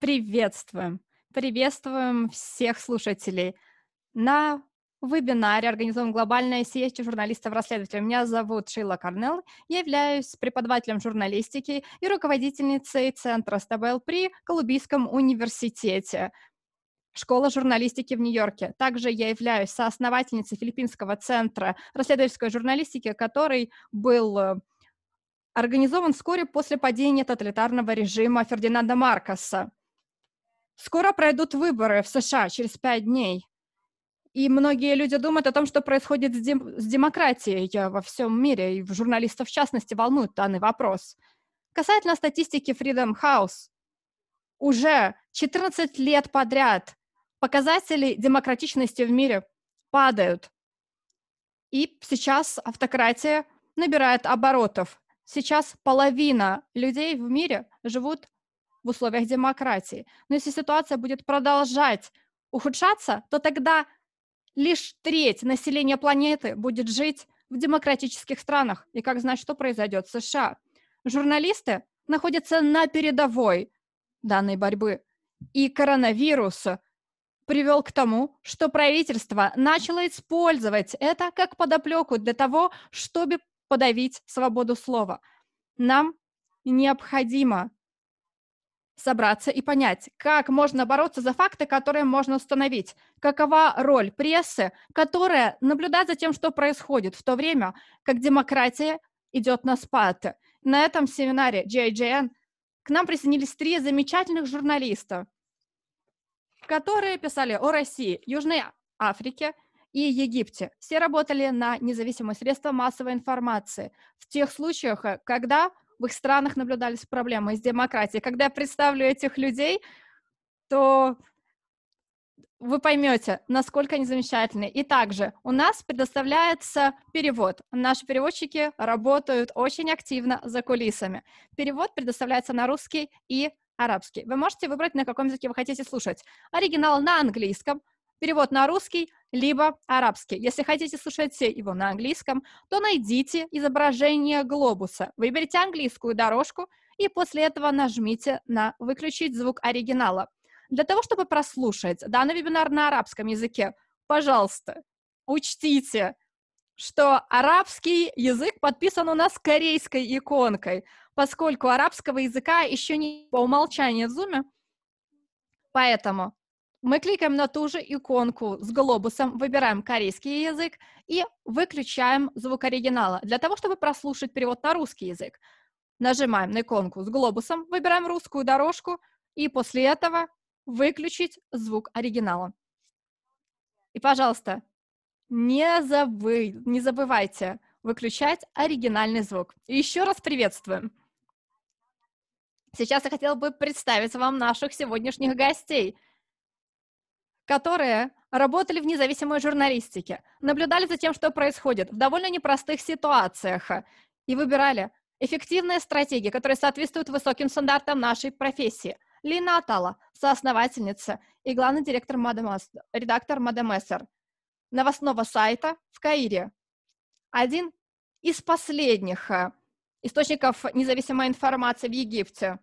Приветствуем! Приветствуем всех слушателей на вебинаре, организованном глобальной сетью журналистов-расследователей. Меня зовут Шейла Карнелл, я являюсь преподавателем журналистики и руководительницей центра СТБЛ при Колумбийском университете. Школа журналистики в Нью-Йорке. Также я являюсь соосновательницей филиппинского центра расследовательской журналистики, который был э, организован вскоре после падения тоталитарного режима Фердинанда Маркоса. Скоро пройдут выборы в США через пять дней. И многие люди думают о том, что происходит с, дем- с демократией э, во всем мире, и журналистов в частности волнует данный вопрос. Касательно статистики Freedom House, уже 14 лет подряд показатели демократичности в мире падают. И сейчас автократия набирает оборотов. Сейчас половина людей в мире живут в условиях демократии. Но если ситуация будет продолжать ухудшаться, то тогда лишь треть населения планеты будет жить в демократических странах. И как знать, что произойдет в США? Журналисты находятся на передовой данной борьбы. И коронавирус привел к тому, что правительство начало использовать это как подоплеку для того, чтобы подавить свободу слова. Нам необходимо собраться и понять, как можно бороться за факты, которые можно установить, какова роль прессы, которая наблюдает за тем, что происходит в то время, как демократия идет на спад. На этом семинаре JJN к нам присоединились три замечательных журналиста, которые писали о России, Южной Африке и Египте. Все работали на независимые средства массовой информации в тех случаях, э, когда в их странах наблюдались проблемы с демократией. Когда я представлю этих людей, то вы поймете, насколько они замечательны. И также у нас предоставляется перевод. Наши переводчики работают очень активно за кулисами. Перевод предоставляется на русский и арабский. Вы можете выбрать, на каком языке вы хотите слушать. Оригинал на английском, перевод на русский, либо арабский. Если хотите слушать его на английском, то найдите изображение глобуса, выберите английскую дорожку и после этого нажмите на «Выключить звук оригинала». Для того, чтобы прослушать данный вебинар на арабском языке, пожалуйста, учтите, что арабский язык подписан у нас корейской иконкой, поскольку арабского языка еще не по умолчанию в Zoom, поэтому мы кликаем на ту же иконку с глобусом, выбираем корейский язык и выключаем звук оригинала для того, чтобы прослушать перевод на русский язык. Нажимаем на иконку с глобусом, выбираем русскую дорожку и после этого выключить звук оригинала. И, пожалуйста, не, забы... не забывайте выключать оригинальный звук. И еще раз приветствуем. Сейчас я хотела бы представить вам наших сегодняшних гостей – которые работали в независимой журналистике, наблюдали за тем, что происходит в довольно непростых ситуациях э, и выбирали эффективные стратегии, которые соответствуют высоким стандартам нашей профессии. Лина Атала, соосновательница и главный директор Мадемас, редактор Мадемессер, новостного сайта в Каире. Один из последних э, источников независимой информации в Египте.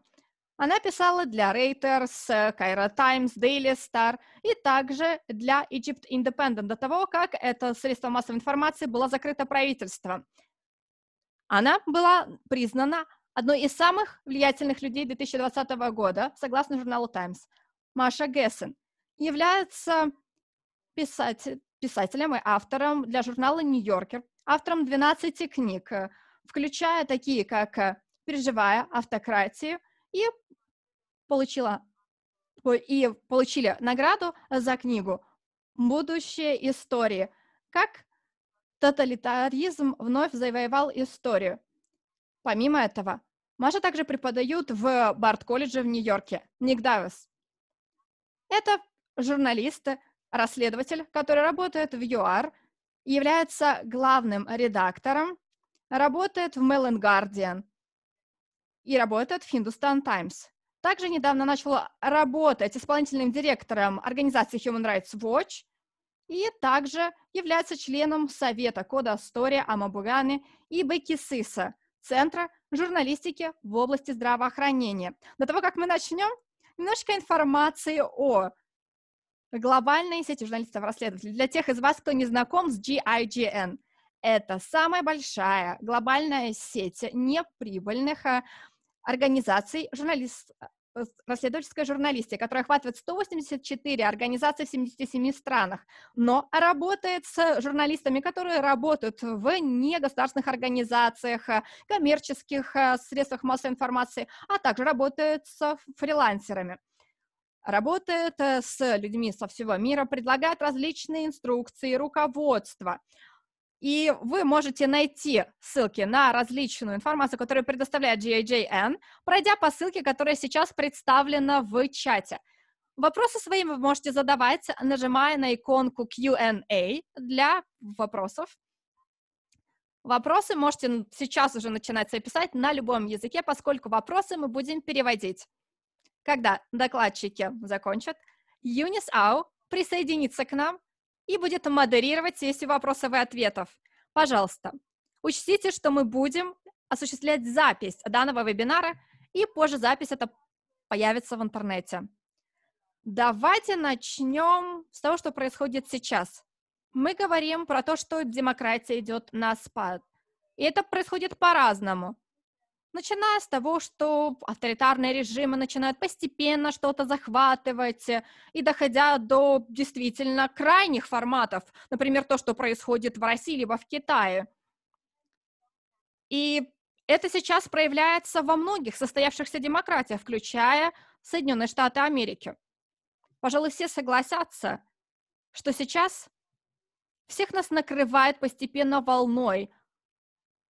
Она писала для Reuters, э, Cairo Times, Daily Star и также для Egypt Independent до того, как это средство массовой информации было закрыто правительством. Она была признана одной из самых влиятельных людей 2020 года, согласно журналу Times. Маша Гессен является писатель, писателем и автором для журнала «Нью-Йоркер», автором 12 книг, э, включая такие, как «Переживая автократию» и получила и получили награду э, за книгу «Будущее истории. Как тоталитаризм вновь завоевал историю». Помимо этого, Маша также преподают в Барт-колледже в Нью-Йорке, Ник Давис. Это журналист, расследователь, который работает в ЮАР, является главным редактором, работает в Mail and Guardian и работает в Hindustan Times. Также недавно начала работать исполнительным директором организации Human Rights Watch и также является членом Совета Кода Астория Амабуганы и Бекисиса Центра журналистики в области здравоохранения. До того, как мы начнем, немножко информации о глобальной сети журналистов-расследователей. Для тех из вас, кто не знаком с GIGN, это самая большая глобальная сеть неприбыльных а, организаций журналист, э, э, расследовательской журналистики, которая охватывает 184 организации в 77 странах, но работает с журналистами, которые работают в негосударственных организациях, э, коммерческих средствах массовой информации, а также работает с фрилансерами. Работает с людьми со всего мира, предлагает различные инструкции, руководство. И вы можете найти ссылки на различную информацию, которую предоставляет GAJN, пройдя по ссылке, которая сейчас представлена в чате. Вопросы свои вы можете задавать, нажимая на иконку Q&A для вопросов. Вопросы можете сейчас уже начинать записать на любом языке, поскольку вопросы мы будем переводить. Когда докладчики закончат, Юнис Ау присоединится к нам и будет модерировать сессию вопросов и ответов. Пожалуйста, учтите, что мы будем осуществлять запись данного вебинара, и позже запись это появится в интернете. Давайте начнем с того, что происходит сейчас. Мы говорим про то, что демократия идет на спад. И это происходит по-разному начиная с того, что авторитарные режимы начинают постепенно что-то захватывать э, и доходя до действительно крайних форматов, например, то, что происходит в России либо в Китае. И это сейчас проявляется во многих состоявшихся демократиях, включая Соединенные Штаты Америки. Пожалуй, все согласятся, что сейчас всех нас накрывает постепенно волной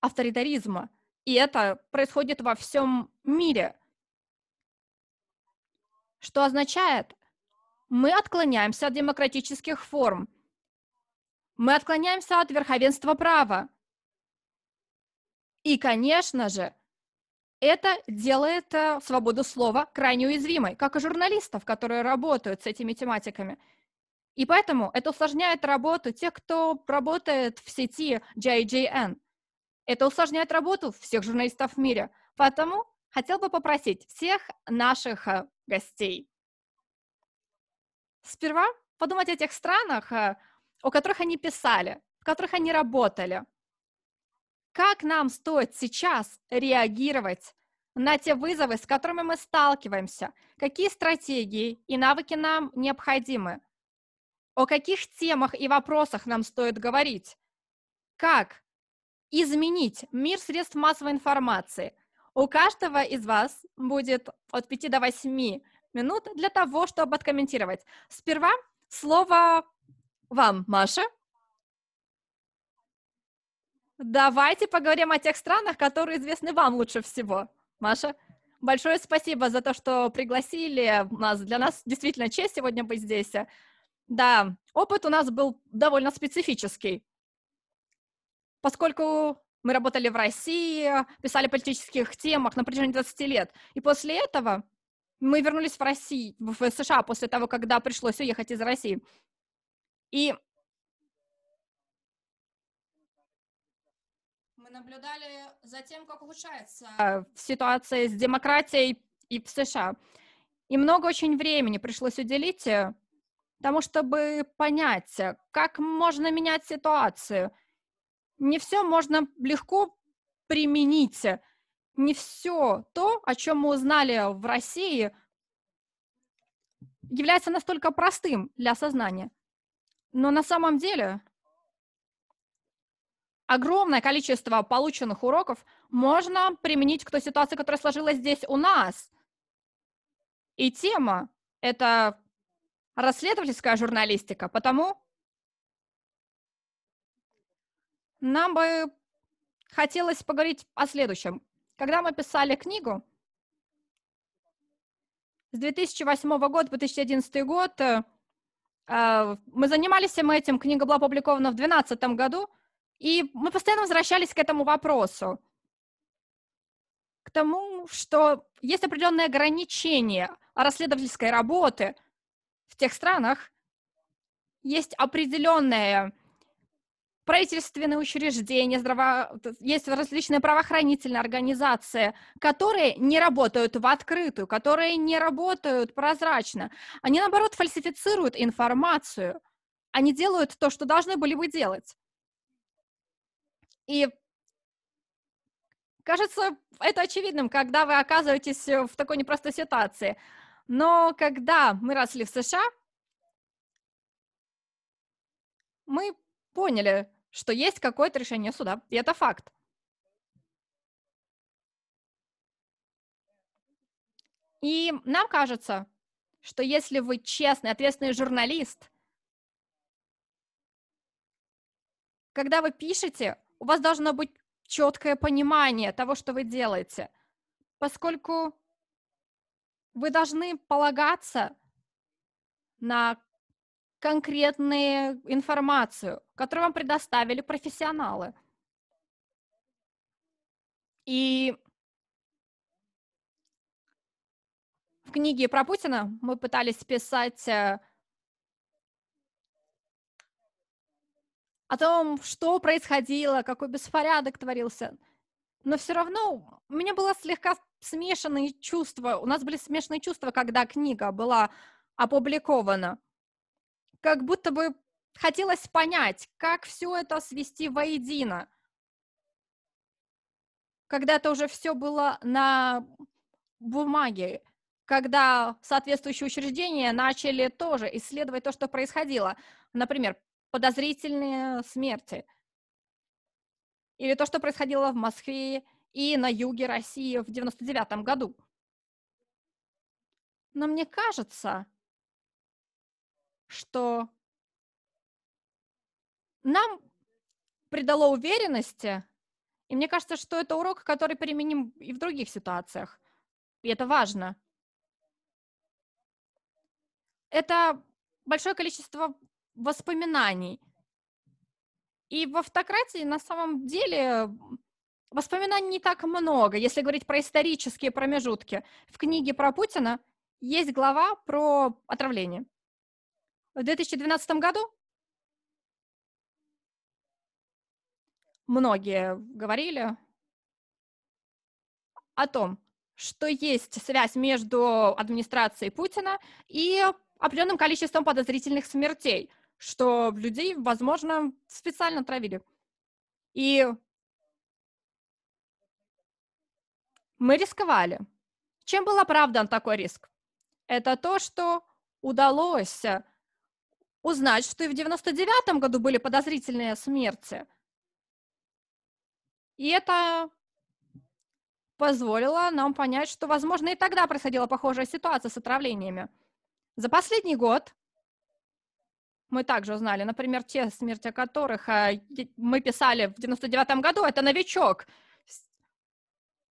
авторитаризма – и это происходит во всем мире. Что означает? Мы отклоняемся от демократических форм. Мы отклоняемся от верховенства права. И, конечно же, это делает э, свободу слова крайне уязвимой, как и журналистов, которые работают с этими тематиками. И поэтому это усложняет работу тех, кто работает в сети JJN – это усложняет работу всех журналистов в мире. Поэтому хотел бы попросить всех наших э, гостей сперва подумать о тех странах, э, о которых они писали, в которых они работали. Как нам стоит сейчас реагировать на те вызовы, с которыми мы сталкиваемся? Какие стратегии и навыки нам необходимы? О каких темах и вопросах нам стоит говорить? Как изменить мир средств массовой информации. У каждого из вас будет от 5 до 8 минут для того, чтобы откомментировать. Сперва слово вам, Маша. Давайте поговорим о тех странах, которые известны вам лучше всего. Маша, большое спасибо за то, что пригласили нас. Для нас действительно честь сегодня быть здесь. Да, опыт у нас был довольно специфический поскольку мы работали в России, писали политических темах на протяжении 20 лет. И после этого мы вернулись в Россию, в США, после того, когда пришлось уехать из России. И мы наблюдали за тем, как ухудшается э, ситуация с демократией и в США. И много очень времени пришлось уделить э, тому, чтобы понять, э, как можно менять ситуацию – не все можно легко применить. Не все то, о чем мы узнали в России, является настолько простым для сознания. Но на самом деле огромное количество полученных уроков можно применить к той ситуации, которая сложилась здесь у нас. И тема — это расследовательская журналистика, потому Нам бы хотелось поговорить о следующем. Когда мы писали книгу, с 2008 года по 2011 год э, э, мы занимались этим, книга была опубликована в 2012 году, и мы постоянно возвращались к этому вопросу, к тому, что есть определенные ограничения расследовательской работы в тех странах, есть определенные правительственные учреждения, здраво... есть различные правоохранительные организации, которые не работают в открытую, которые не работают прозрачно. Они, наоборот, фальсифицируют информацию. Они делают то, что должны были бы делать. И кажется, это очевидным, когда вы оказываетесь в такой непростой ситуации. Но когда мы росли в США, мы поняли, что есть какое-то решение суда, и это факт. И нам кажется, что если вы честный, ответственный журналист, когда вы пишете, у вас должно быть четкое понимание того, что вы делаете, поскольку вы должны полагаться на конкретную информацию, которую вам предоставили профессионалы. И в книге про Путина мы пытались писать э, о том, что происходило, какой беспорядок творился. Но все равно у меня было слегка смешанные чувства. У нас были смешанные чувства, когда книга была опубликована как будто бы хотелось понять, как все это свести воедино. Когда это уже все было на бумаге, когда соответствующие учреждения начали тоже исследовать то, что происходило. Например, подозрительные смерти. Или то, что происходило в Москве и на юге России в 99 году. Но мне кажется, что нам придало уверенности, и мне кажется, что это урок, который применим и в других ситуациях, и это важно. Это большое количество воспоминаний. И в автократии на самом деле воспоминаний не так много, если говорить про исторические промежутки. В книге про Путина есть глава про отравление в 2012 году многие говорили о том, что есть связь между администрацией Путина и определенным количеством подозрительных смертей, что людей, возможно, специально травили. И мы рисковали. Чем был оправдан такой риск? Это то, что удалось узнать, что и в 99-м году были подозрительные смерти. И это позволило нам понять, что, возможно, и тогда происходила похожая ситуация с отравлениями. За последний год мы также узнали, например, те смерти, о которых э, мы писали в 99-м году, это новичок.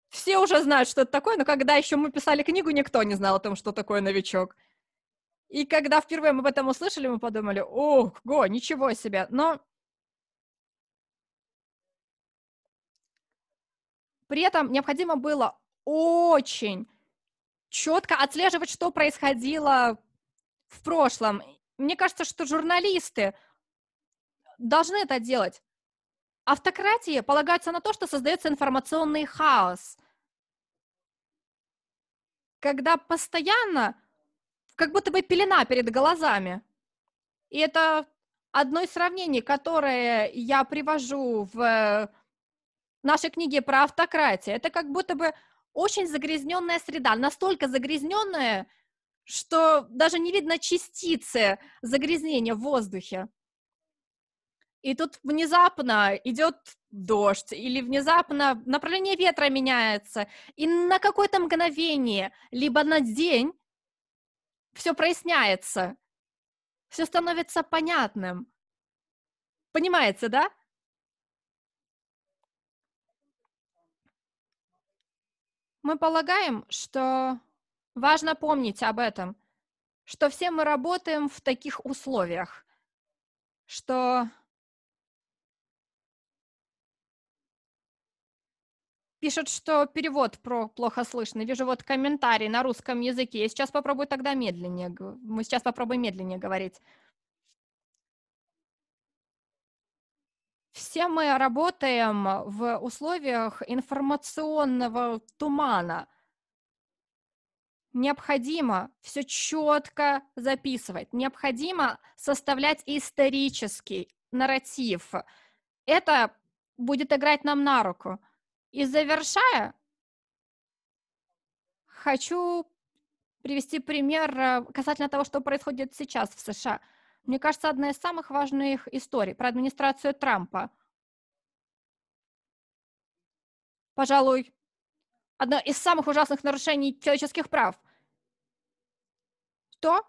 Все уже знают, что это такое, но когда еще мы писали книгу, никто не знал о том, что такое новичок. И когда впервые мы об этом услышали, мы подумали, ого, ничего себе. Но при этом необходимо было очень четко отслеживать, что происходило в прошлом. Мне кажется, что журналисты должны это делать. Автократии полагаются на то, что создается информационный хаос, когда постоянно как будто бы пелена перед глазами. И это одно из сравнений, которое я привожу в э, нашей книге про автократию. Это как будто бы очень загрязненная среда, настолько загрязненная, что даже не видно частицы загрязнения в воздухе. И тут внезапно идет дождь, или внезапно направление ветра меняется, и на какое-то мгновение, либо на день все проясняется, все становится понятным. Понимаете, да? Мы полагаем, что важно помнить об этом, что все мы работаем в таких условиях, что пишут, что перевод про плохо слышно. Вижу вот комментарий на русском языке. Я сейчас попробую тогда медленнее. Мы сейчас попробуем медленнее говорить. Все мы работаем в условиях информационного тумана. Необходимо все четко записывать, необходимо составлять исторический нарратив. Это будет играть нам на руку. И завершая, хочу привести пример э, касательно того, что происходит сейчас в США. Мне кажется, одна из самых важных историй про администрацию Трампа. Пожалуй, одно из самых ужасных нарушений человеческих прав. То,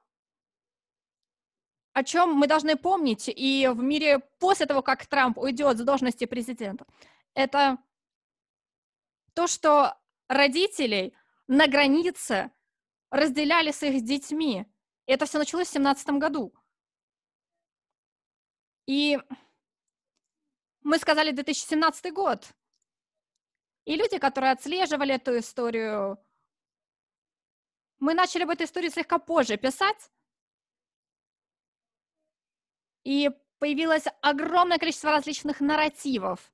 о чем мы должны помнить и в мире после того, как Трамп уйдет с должности президента, это то, что родителей на границе разделяли с их детьми. И это все началось в 17 году. И мы сказали 2017 год. И люди, которые отслеживали эту историю, мы начали об этой истории слегка позже писать. И появилось огромное количество различных нарративов,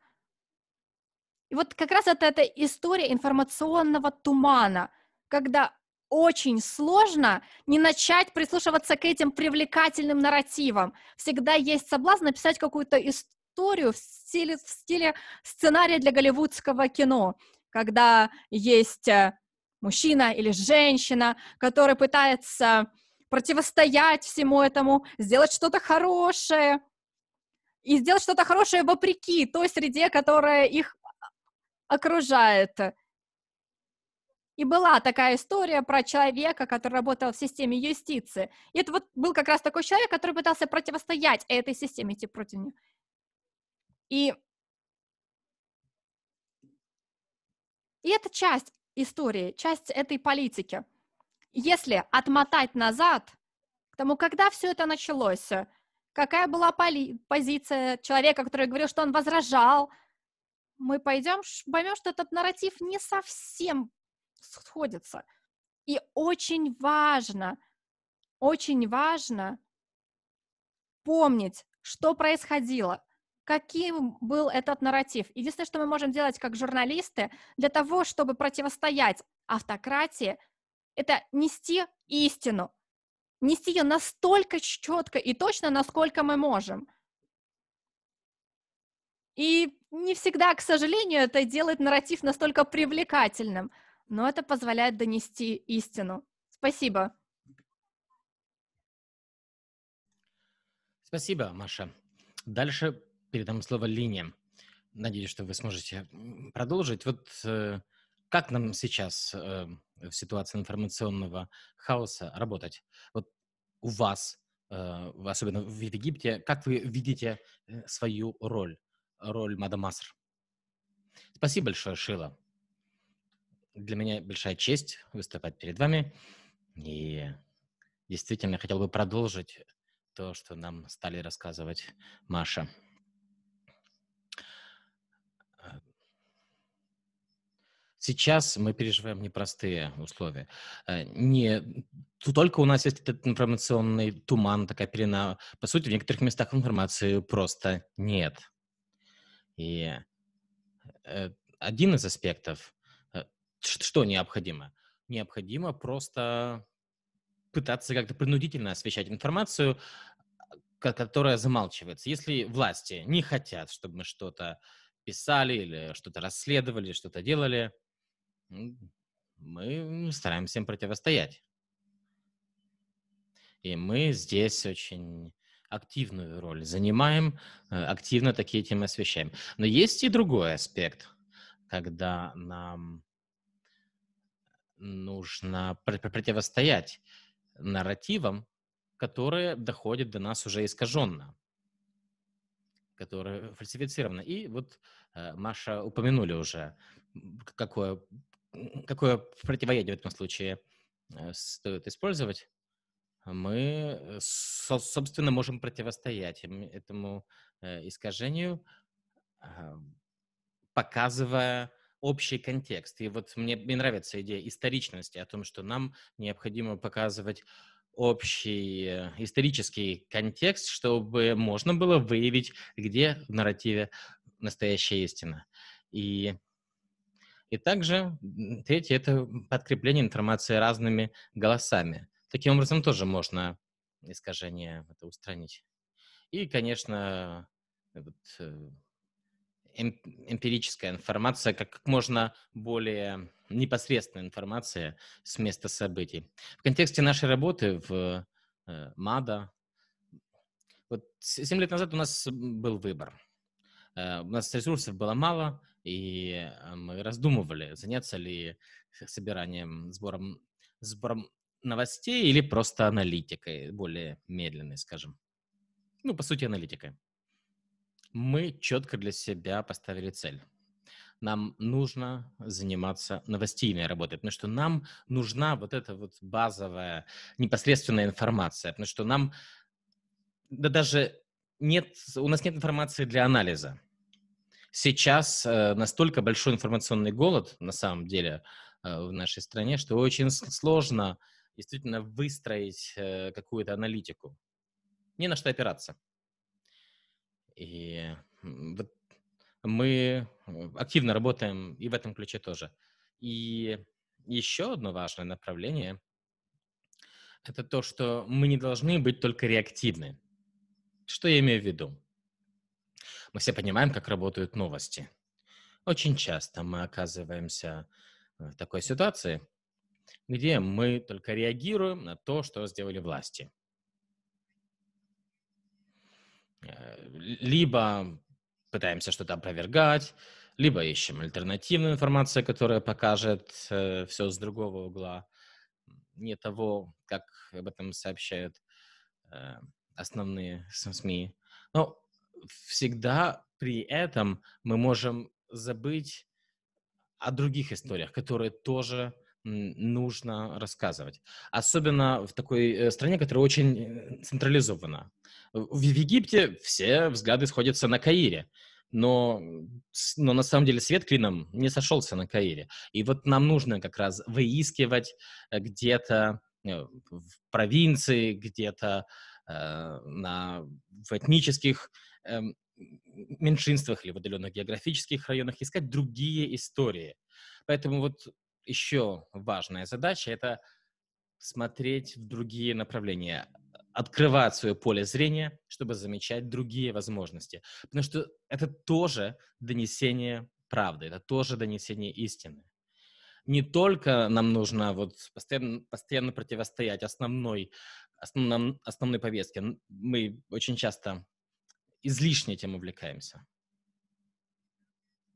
и вот как раз это эта история информационного тумана, когда очень сложно не начать прислушиваться к этим привлекательным нарративам. Всегда есть соблазн написать какую-то историю в стиле, в стиле сценария для голливудского кино, когда есть э, мужчина или женщина, который пытается противостоять всему этому, сделать что-то хорошее, и сделать что-то хорошее вопреки той среде, которая их окружает. И была такая история про человека, который работал в системе юстиции. И это вот был как раз такой человек, который пытался противостоять этой системе, идти против нее. И, и это часть истории, часть этой политики. Если отмотать назад к тому, когда все это началось, какая была поли- позиция человека, который говорил, что он возражал мы пойдем, поймем, что этот нарратив не совсем сходится. И очень важно, очень важно помнить, что происходило, каким был этот нарратив. Единственное, что мы можем делать как журналисты для того, чтобы противостоять автократии, это нести истину, нести ее настолько четко и точно, насколько мы можем – и не всегда, к сожалению, это делает нарратив настолько привлекательным, но это позволяет донести истину. Спасибо. Спасибо, Маша. Дальше передам слово Лине. Надеюсь, что вы сможете продолжить. Вот э, как нам сейчас э, в ситуации информационного хаоса работать? Вот у вас, э, особенно в Египте, как вы видите э, свою роль? роль Мадам Спасибо большое, Шила. Для меня большая честь выступать перед вами. И действительно хотел бы продолжить то, что нам стали рассказывать Маша. Сейчас мы переживаем непростые условия. Э, не только у нас есть этот информационный туман, такая перена, По сути, в некоторых местах информации просто нет. И э, один из аспектов, э, что необходимо? Необходимо просто пытаться как-то принудительно освещать информацию, которая замалчивается. Если власти не хотят, чтобы мы что-то писали или что-то расследовали, что-то делали, мы стараемся им противостоять. И мы здесь очень активную роль занимаем, э, активно такие темы освещаем. Но есть и другой аспект, когда нам нужно противостоять нарративам, которые доходят до нас уже искаженно, которые фальсифицированы. И вот э, Маша упомянули уже, какое, какое противоядие в этом случае э, стоит использовать мы, э, собственно, можем противостоять этому э, искажению, а, показывая общий контекст. И вот мне, мне нравится идея историчности, о том, что нам необходимо показывать общий э, исторический контекст, чтобы можно было выявить, где в нарративе настоящая истина. И, и также третье — это подкрепление информации разными голосами — Таким образом, тоже можно искажение это устранить. И, конечно, вот, э, эмпирическая информация, как можно более непосредственная информация с места событий. В контексте нашей работы в э, МАДА, вот 7 лет назад у нас был выбор. Э, у нас ресурсов было мало, и мы раздумывали, заняться ли собиранием, сбором, сбором новостей или просто аналитикой, более медленной, скажем. Ну, по сути, аналитикой. Мы четко для себя поставили цель. Нам нужно заниматься новостейной работой, потому что нам нужна вот эта вот базовая непосредственная информация, потому что нам да даже нет, у нас нет информации для анализа. Сейчас э, настолько большой информационный голод, на самом деле, э, в нашей стране, что очень сложно действительно выстроить э, какую-то аналитику. Не на что опираться. И вот мы активно работаем и в этом ключе тоже. И еще одно важное направление – это то, что мы не должны быть только реактивны. Что я имею в виду? Мы все понимаем, как работают новости. Очень часто мы оказываемся э, в такой ситуации – где мы только реагируем на то, что сделали власти. Э, либо пытаемся что-то опровергать, либо ищем альтернативную информацию, которая покажет э, все с другого угла, не того, как об этом сообщают э, основные СМИ. Но всегда при этом мы можем забыть о других историях, которые тоже нужно рассказывать. Особенно в такой э, стране, которая очень э, централизована. В Египте все взгляды сходятся на Каире, но, но на самом деле свет клином не сошелся на Каире. И вот нам нужно как раз выискивать э, где-то в провинции, где-то э, на, в этнических э, меньшинствах или в отдаленных географических районах, искать другие истории. Поэтому вот еще важная задача — это смотреть в другие направления, открывать свое поле зрения, чтобы замечать другие возможности. Потому что это тоже донесение правды, это тоже донесение истины. Не только нам нужно вот постоянно, постоянно противостоять основной, основном, основной повестке, мы очень часто излишне этим увлекаемся.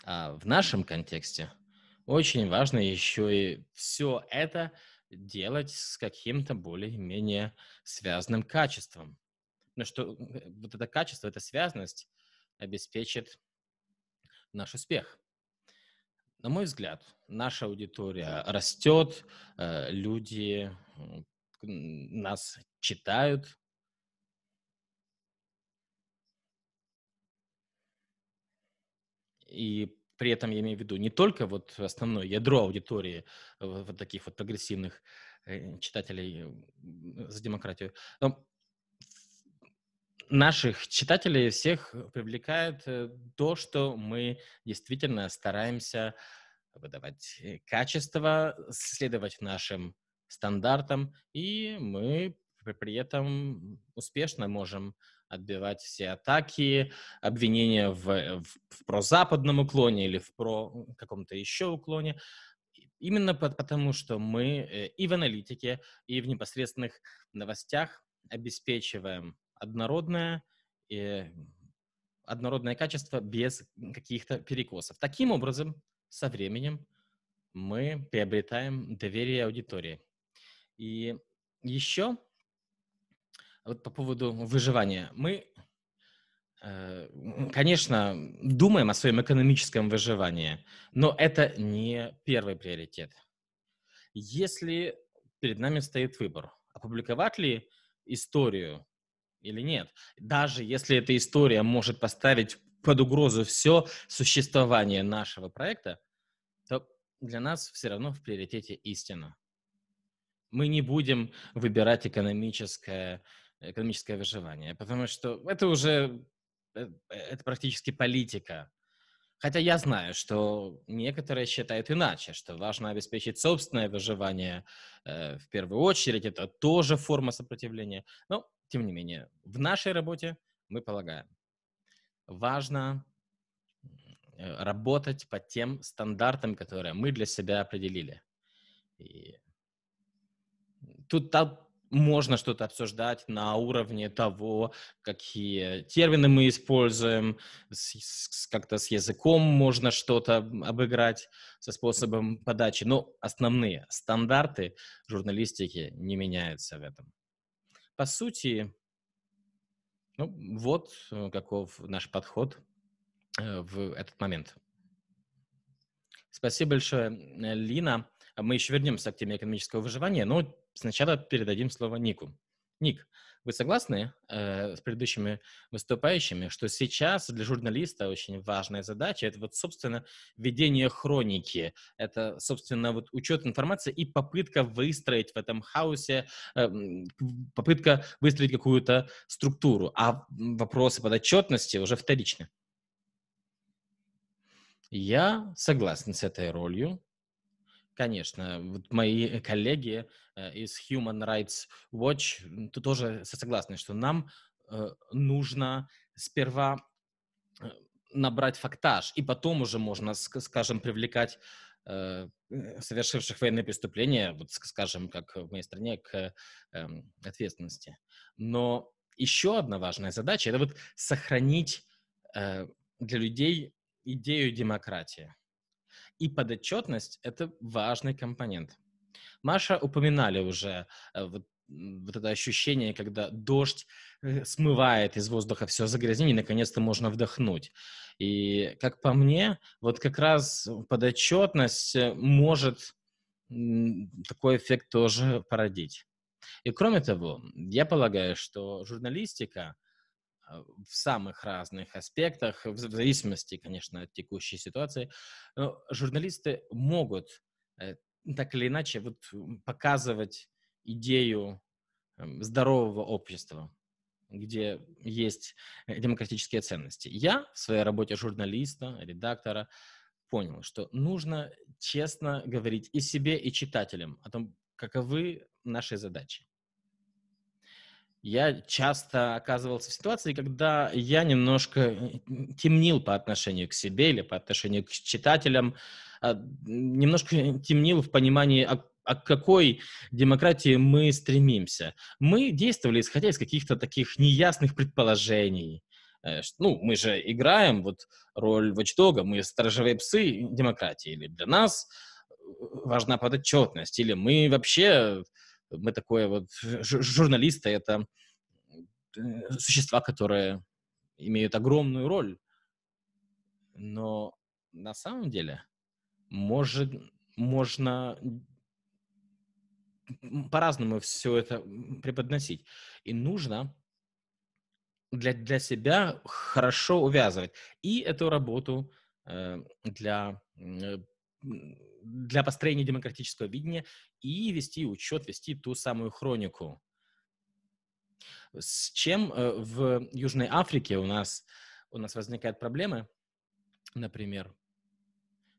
А в нашем контексте — очень важно еще и все это делать с каким-то более-менее связанным качеством. Но ну, что э, вот это качество, эта связанность обеспечит наш успех. На мой взгляд, наша аудитория растет, э, люди нас читают. И при этом я имею в виду не только вот основное ядро аудитории э, вот таких вот прогрессивных э, читателей за демократию. Но наших читателей всех привлекает э, то, что мы действительно стараемся выдавать качество, следовать нашим стандартам, и мы при этом успешно можем отбивать все атаки, обвинения в, э, в, в прозападном уклоне или в про каком-то еще уклоне. Именно потому, что мы э, и в аналитике, и в непосредственных новостях обеспечиваем однородное и э, однородное качество без каких-то перекосов. Таким образом, со временем мы приобретаем доверие аудитории. И еще вот по поводу выживания. Мы, э, конечно, думаем о своем экономическом выживании, но это не первый приоритет. Если перед нами стоит выбор, опубликовать ли историю или нет, даже если эта история может поставить под угрозу все существование нашего проекта, то для нас все равно в приоритете истина. Мы не будем выбирать экономическое экономическое выживание, потому что это уже э, это практически политика. Хотя я знаю, что некоторые считают иначе, что важно обеспечить собственное выживание э, в первую очередь, это тоже форма сопротивления. Но, тем не менее, в нашей работе мы полагаем, важно э, работать по тем стандартам, которые мы для себя определили. И тут та, можно что-то обсуждать на уровне того, какие термины мы используем, как-то с языком можно что-то обыграть, со способом подачи. Но основные стандарты журналистики не меняются в этом. По сути, ну, вот э, каков наш подход э, в этот момент. Спасибо большое, Лина. А мы еще вернемся к теме экономического выживания, но сначала передадим слово Нику. Ник, вы согласны э, с предыдущими выступающими, что сейчас для журналиста очень важная задача это вот, собственно, ведение хроники, это, собственно, вот учет информации и попытка выстроить в этом хаосе, э, попытка выстроить какую-то структуру, а вопросы подотчетности уже вторичны. Я согласен с этой ролью, Конечно, вот мои коллеги э, из Human Rights Watch тоже согласны, что нам э, нужно сперва э, набрать фактаж, и потом уже можно, скажем, привлекать совершивших военные преступления, вот, скажем, как в моей стране, к эм, ответственности. Но еще одна важная задача – это вот сохранить для людей идею демократии. И подотчетность — это важный компонент. Маша упоминали уже э, вот, вот это ощущение, когда дождь э, смывает из воздуха все загрязнение, наконец-то можно вдохнуть. И, как по мне, вот как раз подотчетность э, может такой эффект тоже породить. И кроме того, я полагаю, что журналистика а, в самых разных аспектах, в зависимости, конечно, от текущей ситуации. Но журналисты могут э, так или иначе вот, показывать идею эм, здорового общества, где есть э, демократические ценности. Я в своей работе журналиста, редактора понял, что нужно честно говорить и себе, и читателям о том, каковы наши задачи я часто оказывался в ситуации, когда я немножко э, темнил по отношению к себе или по отношению к читателям, а, немножко темнил в понимании, а, а к какой демократии мы стремимся. Мы действовали, исходя из каких-то таких неясных предположений. Э, ну, мы же играем вот роль вочдога, мы сторожевые псы демократии, или для нас э, важна подотчетность, или мы вообще мы такое вот... Журналисты — это э, существа, которые имеют огромную роль, но на самом деле может, можно по-разному все это преподносить. И нужно для, для себя хорошо увязывать и эту работу э, для э, для построения демократического видения и вести учет, вести ту самую хронику. С чем э, в Южной Африке у нас, у нас возникают проблемы, например,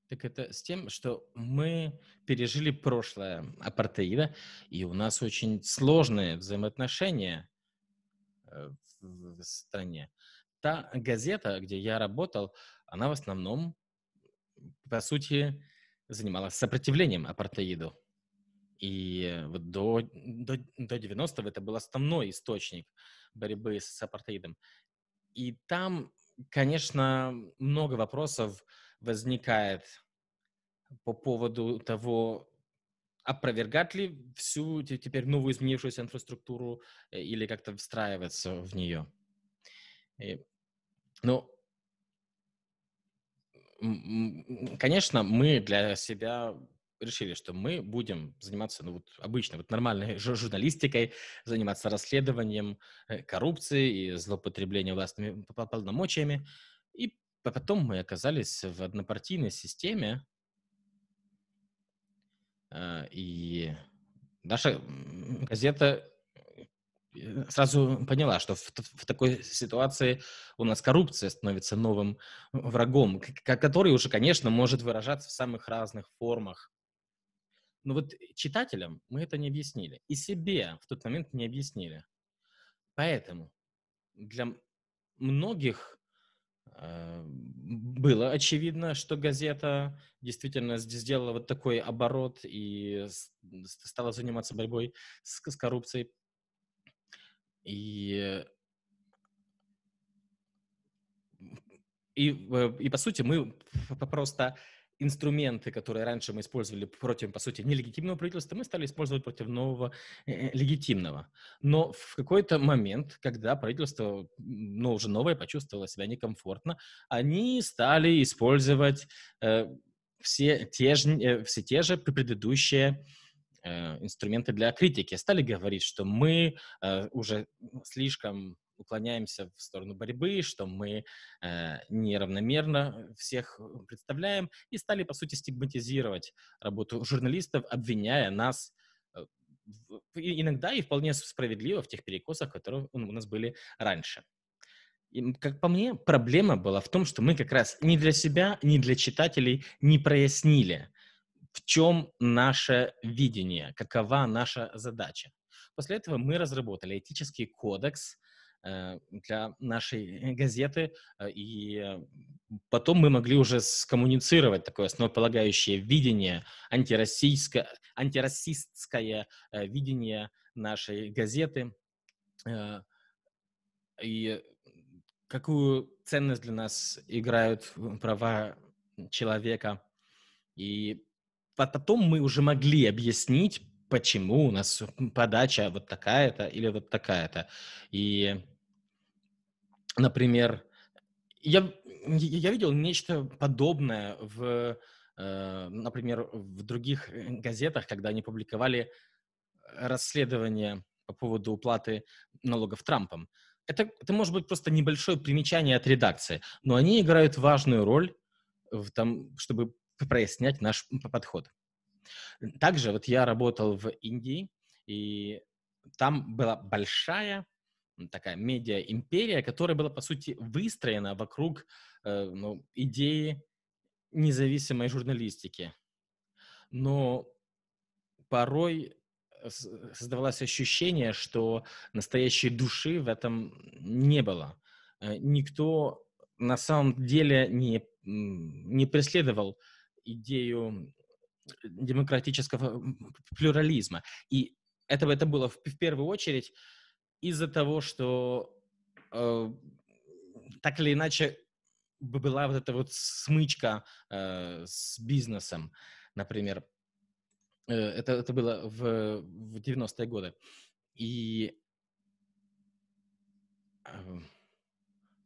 так это с тем, что мы пережили прошлое апартеида, и у нас очень сложные взаимоотношения э, в стране. Та газета, где я работал, она в основном, по сути, занималась сопротивлением апартеиду. И вот до, до, до 90-х это был основной источник борьбы с апартеидом. И там, конечно, много вопросов возникает по поводу того, опровергать ли всю теперь новую изменившуюся инфраструктуру э, или как-то встраиваться в нее. И, э, но ну, конечно, мы для себя решили, что мы будем заниматься ну, вот обычной, вот нормальной журналистикой, заниматься расследованием э, коррупции и злоупотребления властными полномочиями. И потом мы оказались в однопартийной системе, э, и наша газета Э, сразу поняла, что в, в такой ситуации у нас коррупция становится новым врагом, который уже, конечно, может выражаться в самых разных формах. Но вот читателям мы это не объяснили. И себе в тот момент не объяснили. Поэтому для многих э, было очевидно, что газета действительно сделала вот такой оборот и стала заниматься борьбой с, с коррупцией. И и, и по сути мы просто инструменты, которые раньше мы использовали против, по сути, нелегитимного правительства, мы стали использовать против нового э, э легитимного. Но в какой-то момент, когда правительство, ну, уже новое, почувствовало себя некомфортно, они стали использовать э, все, те же, э, все те же предыдущие э, Э, инструменты для критики, стали говорить, что мы э, уже слишком уклоняемся в сторону борьбы, что мы э, неравномерно всех э, представляем и стали, по сути, стигматизировать работу журналистов, обвиняя нас в, иногда и вполне справедливо в тех перекосах, которые ну, у нас были раньше. И, как по мне, проблема была в том, что мы как раз ни для себя, ни для читателей не прояснили, в чем наше видение, какова наша задача. После этого мы разработали этический кодекс э, для нашей газеты, э, и э, потом мы могли уже скоммуницировать такое основополагающее видение, антироссийское, антирасистское видение нашей газеты, и какую ценность для нас играют права человека – и а потом мы уже могли объяснить, почему у нас подача вот такая-то или вот такая-то. И, например, я, я видел нечто подобное в, э, например, в других газетах, когда они публиковали расследование по поводу уплаты налогов Трампом. Это, это может быть просто небольшое примечание от редакции, но они играют важную роль в том, чтобы прояснять наш подход. Также вот я работал в Индии, и там была большая такая медиа-империя, которая была, по сути, выстроена вокруг э, ну, идеи независимой журналистики. Но порой э, э, создавалось ощущение, что настоящей души в этом не было. Э, никто на самом деле не, не преследовал э, идею демократического плюрализма. И это, это было в, в первую очередь из-за того, что э, так или иначе была вот эта вот смычка э, с бизнесом, например. Э, это, это было в, в 90-е годы. И э,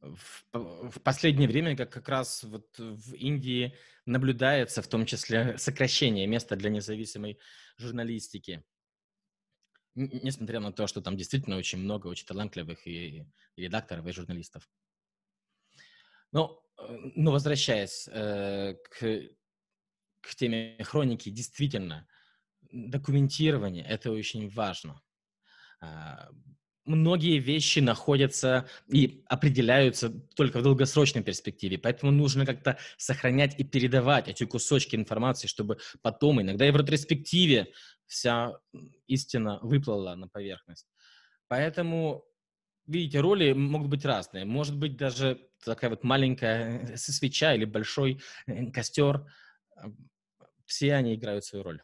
в, в последнее время, как как раз вот в Индии наблюдается в том числе сокращение места для независимой журналистики. Несмотря на то, что там действительно очень много очень талантливых и, и редакторов, и журналистов. Но, э, но ну, возвращаясь э, к, к теме хроники, действительно, документирование – это очень важно а, многие вещи находятся и определяются только в долгосрочной перспективе, поэтому нужно как-то сохранять и передавать эти кусочки информации, чтобы потом, иногда и в ретроспективе, вся истина выплыла на поверхность. Поэтому, видите, роли могут быть разные. Может быть, даже такая вот маленькая э, свеча или большой э, костер. Э, все они играют свою роль.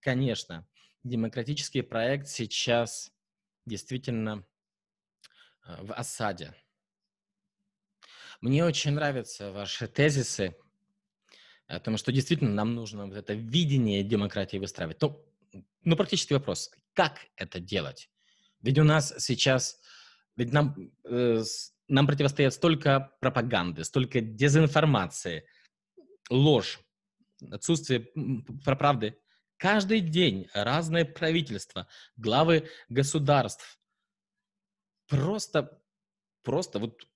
Конечно, демократический проект сейчас действительно э, в осаде. Мне очень нравятся ваши тезисы о том, что действительно нам нужно вот это видение демократии выстраивать. Ну, ну практически вопрос, как это делать? Ведь у нас сейчас, ведь нам, э, нам противостоят столько пропаганды, столько дезинформации, ложь, отсутствие правды. Каждый день разные правительства, главы государств просто, просто вот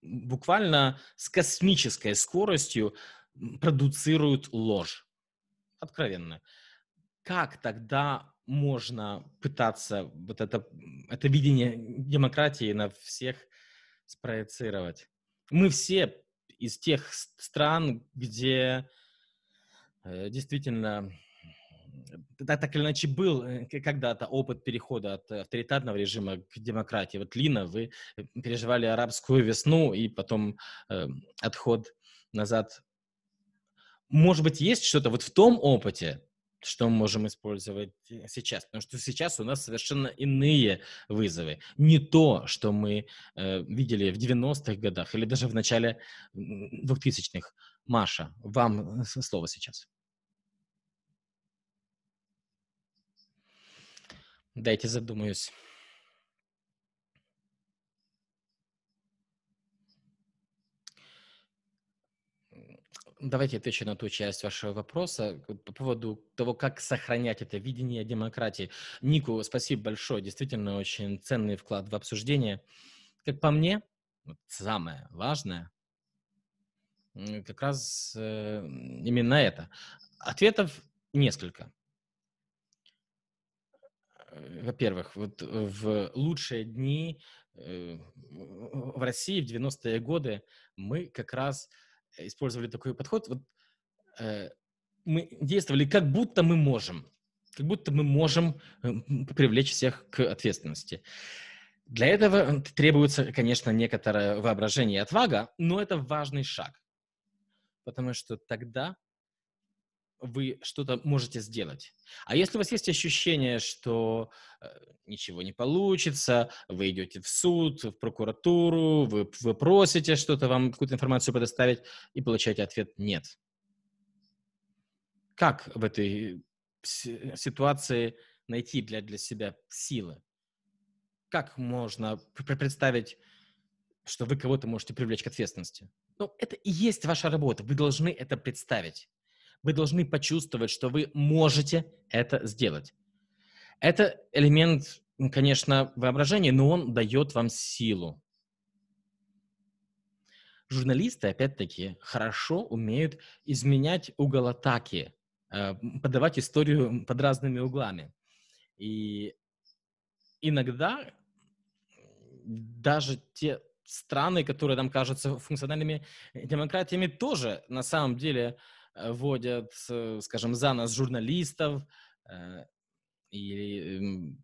буквально с космической скоростью продуцируют ложь. Откровенно. Как тогда можно пытаться вот это, это видение демократии на всех спроецировать? Мы все из тех стран, где э, действительно так, так или иначе был э, когда-то опыт перехода от авторитарного режима к демократии. Вот, Лина, вы э, переживали арабскую весну и потом э, отход назад. Может быть, есть что-то вот в том опыте, что мы можем использовать э, сейчас, потому что сейчас у нас совершенно иные вызовы. Не то, что мы э, видели в 90-х годах или даже в начале 2000-х. Маша, вам слово сейчас. Дайте задумаюсь. Давайте отвечу на ту часть вашего вопроса э, по поводу того, как сохранять это видение демократии. Нику, спасибо большое, действительно очень ценный вклад в обсуждение. Как по мне, самое важное как раз э, именно это. Ответов несколько. Э, во-первых, вот э, в лучшие дни э, в России в 90-е годы мы как раз использовали такой подход. Вот, мы действовали как будто мы можем, как будто мы можем привлечь всех к ответственности. Для этого требуется, конечно, некоторое воображение и отвага, но это важный шаг, потому что тогда вы что-то можете сделать. А если у вас есть ощущение, что э, ничего не получится, вы идете в суд, в прокуратуру, вы, вы просите что-то, вам какую-то информацию предоставить, и получаете ответ «нет». Как в этой ситуации найти для, для себя силы? Как можно представить, что вы кого-то можете привлечь к ответственности? Ну, это и есть ваша работа, вы должны это представить. Вы должны почувствовать, что вы можете это сделать. Это элемент, конечно, воображения, но он дает вам силу. Журналисты, опять-таки, хорошо умеют изменять угол атаки, э, подавать историю под разными углами. И иногда даже те страны, которые нам кажутся функциональными демократиями, тоже на самом деле Э, водят, э, скажем, за нас журналистов, э, и эм,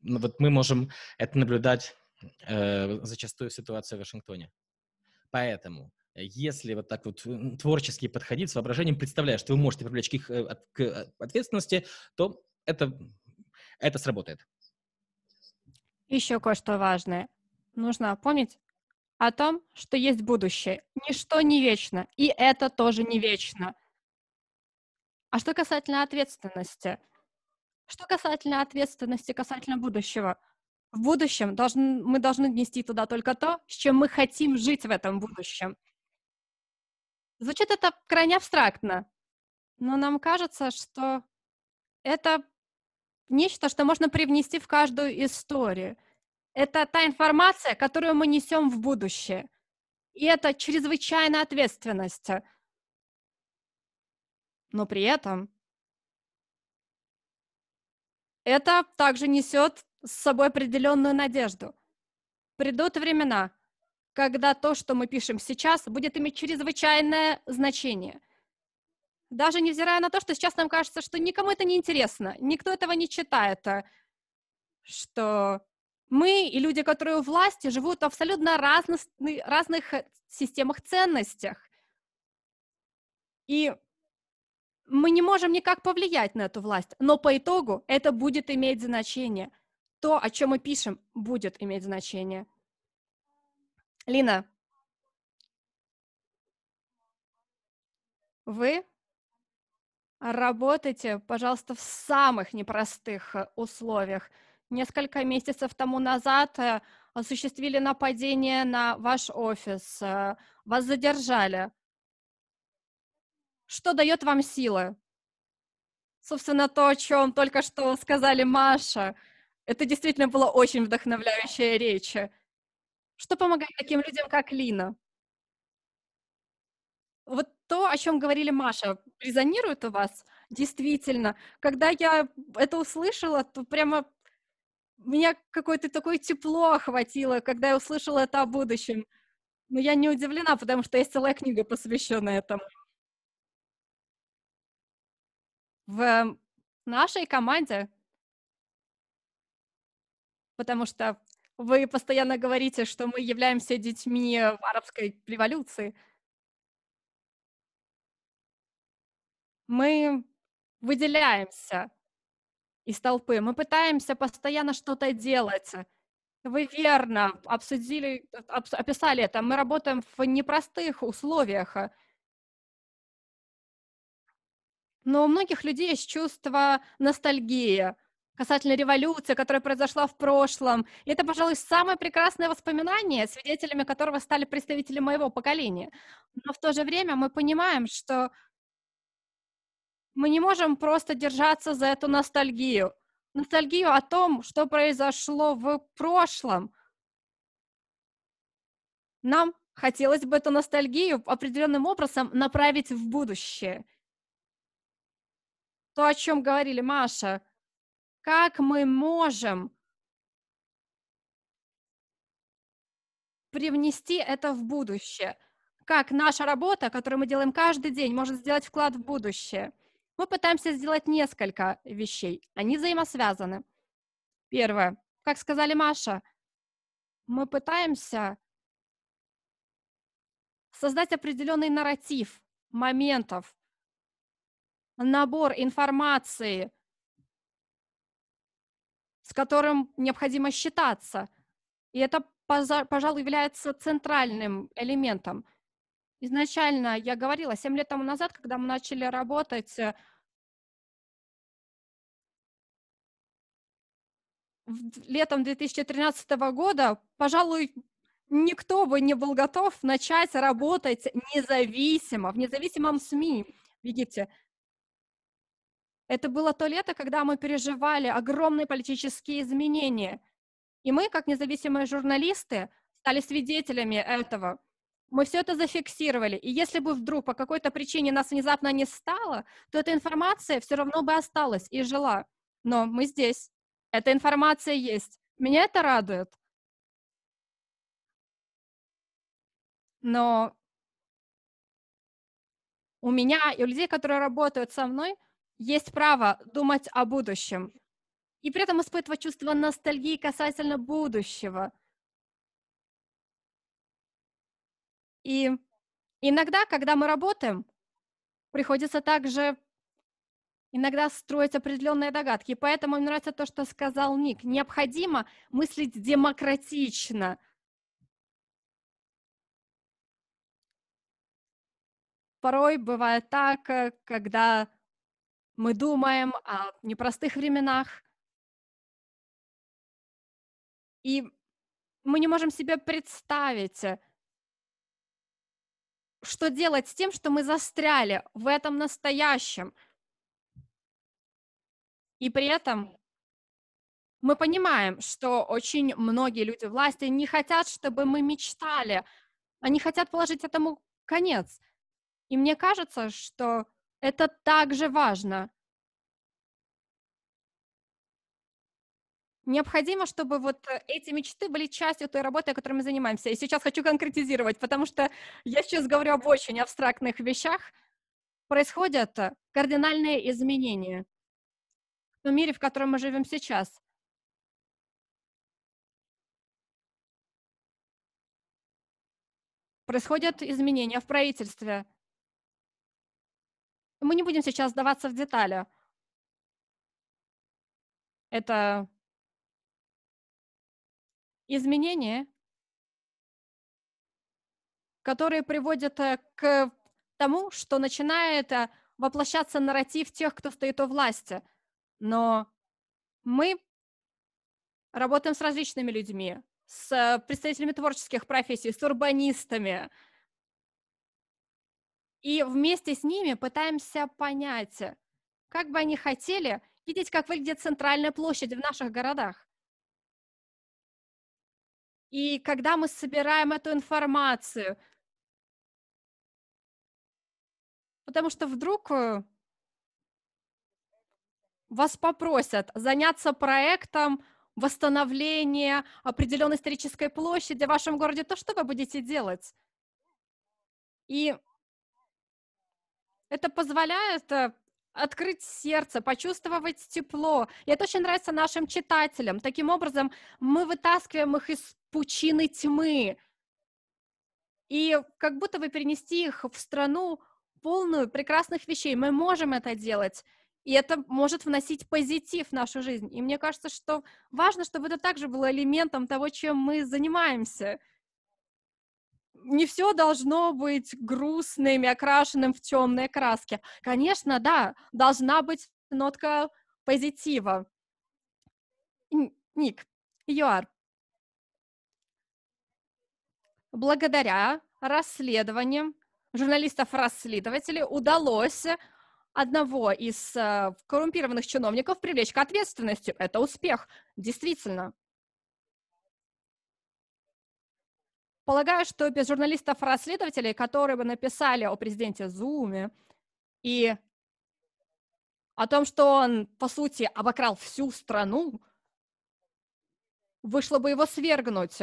ну, вот мы можем это наблюдать зачастую в ситуации в Вашингтоне. Поэтому, если вот так вот творчески подходить с воображением, представляя, что вы можете привлечь их к ответственности, то это, это сработает. Еще кое-что важное. Нужно помнить, о том, что есть будущее. Ничто не вечно, и это тоже не вечно. А что касательно ответственности? Что касательно ответственности касательно будущего? В будущем должны мы должны нести туда только то, с чем мы хотим жить в этом будущем. Звучит это крайне абстрактно, но нам кажется, что это нечто, что можно привнести в каждую историю – это та информация, которую мы несем в будущее. И это чрезвычайная ответственность. Но при этом это также несет с собой определенную надежду. Придут времена, когда то, что мы пишем сейчас, будет иметь чрезвычайное значение. Даже невзирая на то, что сейчас нам кажется, что никому это не интересно, никто этого не читает, а, что мы и люди, которые у власти, живут в абсолютно разных, разных э, системах ценностях. И мы не можем никак повлиять на эту власть, но по итогу это будет иметь значение. То, о чем мы пишем, будет иметь значение. Лина, вы работаете, пожалуйста, в самых непростых э, условиях – несколько месяцев тому назад э, осуществили нападение на ваш офис, э, вас задержали. Что дает вам силы? Собственно, то, о чем только что сказали Маша, это действительно была очень вдохновляющая речь. Что помогает таким людям, как Лина? Вот то, о чем говорили Маша, резонирует у вас? Действительно, когда я это услышала, то прямо меня какое-то такое тепло охватило, когда я услышала это о будущем. Но я не удивлена, потому что есть целая книга, посвященная этому. В эм, нашей команде, потому что вы постоянно говорите, что мы являемся детьми арабской революции. Мы выделяемся из толпы. Мы пытаемся постоянно что-то делать. Вы верно обсудили, описали это. Мы работаем в непростых условиях. Но у многих людей есть чувство ностальгии касательно революции, которая произошла в прошлом. И это, пожалуй, самое прекрасное воспоминание, свидетелями которого стали представители моего поколения. Но в то же время мы понимаем, что мы не можем просто держаться за эту ностальгию. Ностальгию о том, что произошло в прошлом. Нам хотелось бы эту ностальгию определенным образом направить в будущее. То, о чем говорили Маша, как мы можем привнести это в будущее, как наша работа, которую мы делаем каждый день, может сделать вклад в будущее мы пытаемся сделать несколько вещей. Они взаимосвязаны. Первое. Как сказали Маша, мы пытаемся создать определенный нарратив моментов, набор информации, с которым необходимо считаться. И это, пожалуй, является центральным элементом. Изначально я говорила, 7 лет тому назад, когда мы начали работать э, летом 2013 года, пожалуй, никто бы не был готов начать работать независимо, в независимом СМИ видите? Это было то лето, когда мы переживали огромные политические изменения. И мы, как независимые журналисты, стали свидетелями этого. Мы все это зафиксировали. И если бы вдруг по какой-то причине нас внезапно не стало, то эта информация все равно бы осталась и жила. Но мы здесь. Эта информация есть. Меня это радует. Но у меня и у людей, которые работают со мной, есть право думать о будущем и при этом испытывать чувство ностальгии касательно будущего. И иногда, когда мы работаем, приходится также иногда строить определенные догадки. И поэтому мне нравится то, что сказал Ник. Необходимо мыслить демократично. Порой бывает так, э, когда мы думаем о непростых временах, и мы не можем себе представить, э, что делать с тем, что мы застряли в этом настоящем – и при этом мы понимаем, что очень многие люди власти не хотят, чтобы мы мечтали, они хотят положить этому конец. И мне кажется, что это также важно. Необходимо, чтобы вот эти мечты были частью той работы, которой мы занимаемся. И сейчас хочу конкретизировать, потому что я сейчас говорю об очень абстрактных вещах. Происходят кардинальные изменения мире, в котором мы живем сейчас. Происходят изменения в правительстве. Мы не будем сейчас сдаваться в детали. Это изменения, которые приводят э, к тому, что начинает э, воплощаться нарратив тех, кто стоит у власти но мы работаем с различными людьми, с представителями творческих профессий, с урбанистами. И вместе с ними пытаемся понять, как бы они хотели видеть, как выглядит центральная площадь в наших городах. И когда мы собираем эту информацию, потому что вдруг э, вас попросят заняться проектом восстановления определенной исторической площади в вашем городе, то что вы будете делать? И это позволяет э, открыть сердце, почувствовать тепло. И это очень нравится нашим читателям. Таким образом, мы вытаскиваем их из пучины тьмы. И как будто бы перенести их в страну полную прекрасных вещей. Мы можем это делать и это может вносить позитив в нашу жизнь. И мне кажется, что важно, чтобы это также было элементом того, чем мы занимаемся. Не все должно быть грустным и окрашенным в темные краски. Конечно, да, должна быть нотка позитива. Ник, Юар. Благодаря расследованиям журналистов-расследователей удалось одного из э, коррумпированных чиновников привлечь к ответственности. Это успех, действительно. Полагаю, что без журналистов-расследователей, которые бы написали о президенте Зуме и о том, что он, по сути, обокрал всю страну, вышло бы его свергнуть.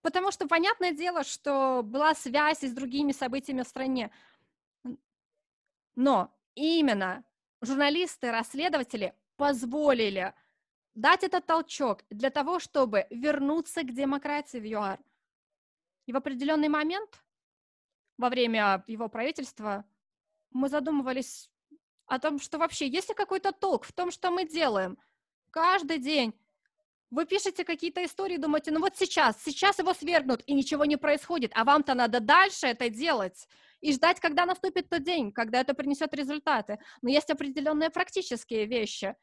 Потому что понятное дело, что была связь и с другими событиями в стране. Но именно журналисты, расследователи позволили дать этот толчок для того, чтобы вернуться к демократии в ЮАР. И в определенный момент, во время его правительства, мы задумывались о том, что вообще есть ли какой-то толк в том, что мы делаем. Каждый день вы пишете какие-то истории, думаете, ну вот сейчас, сейчас его свергнут, и ничего не происходит, а вам-то надо дальше это делать и ждать, когда наступит тот день, когда это принесет результаты. Но есть определенные практические вещи.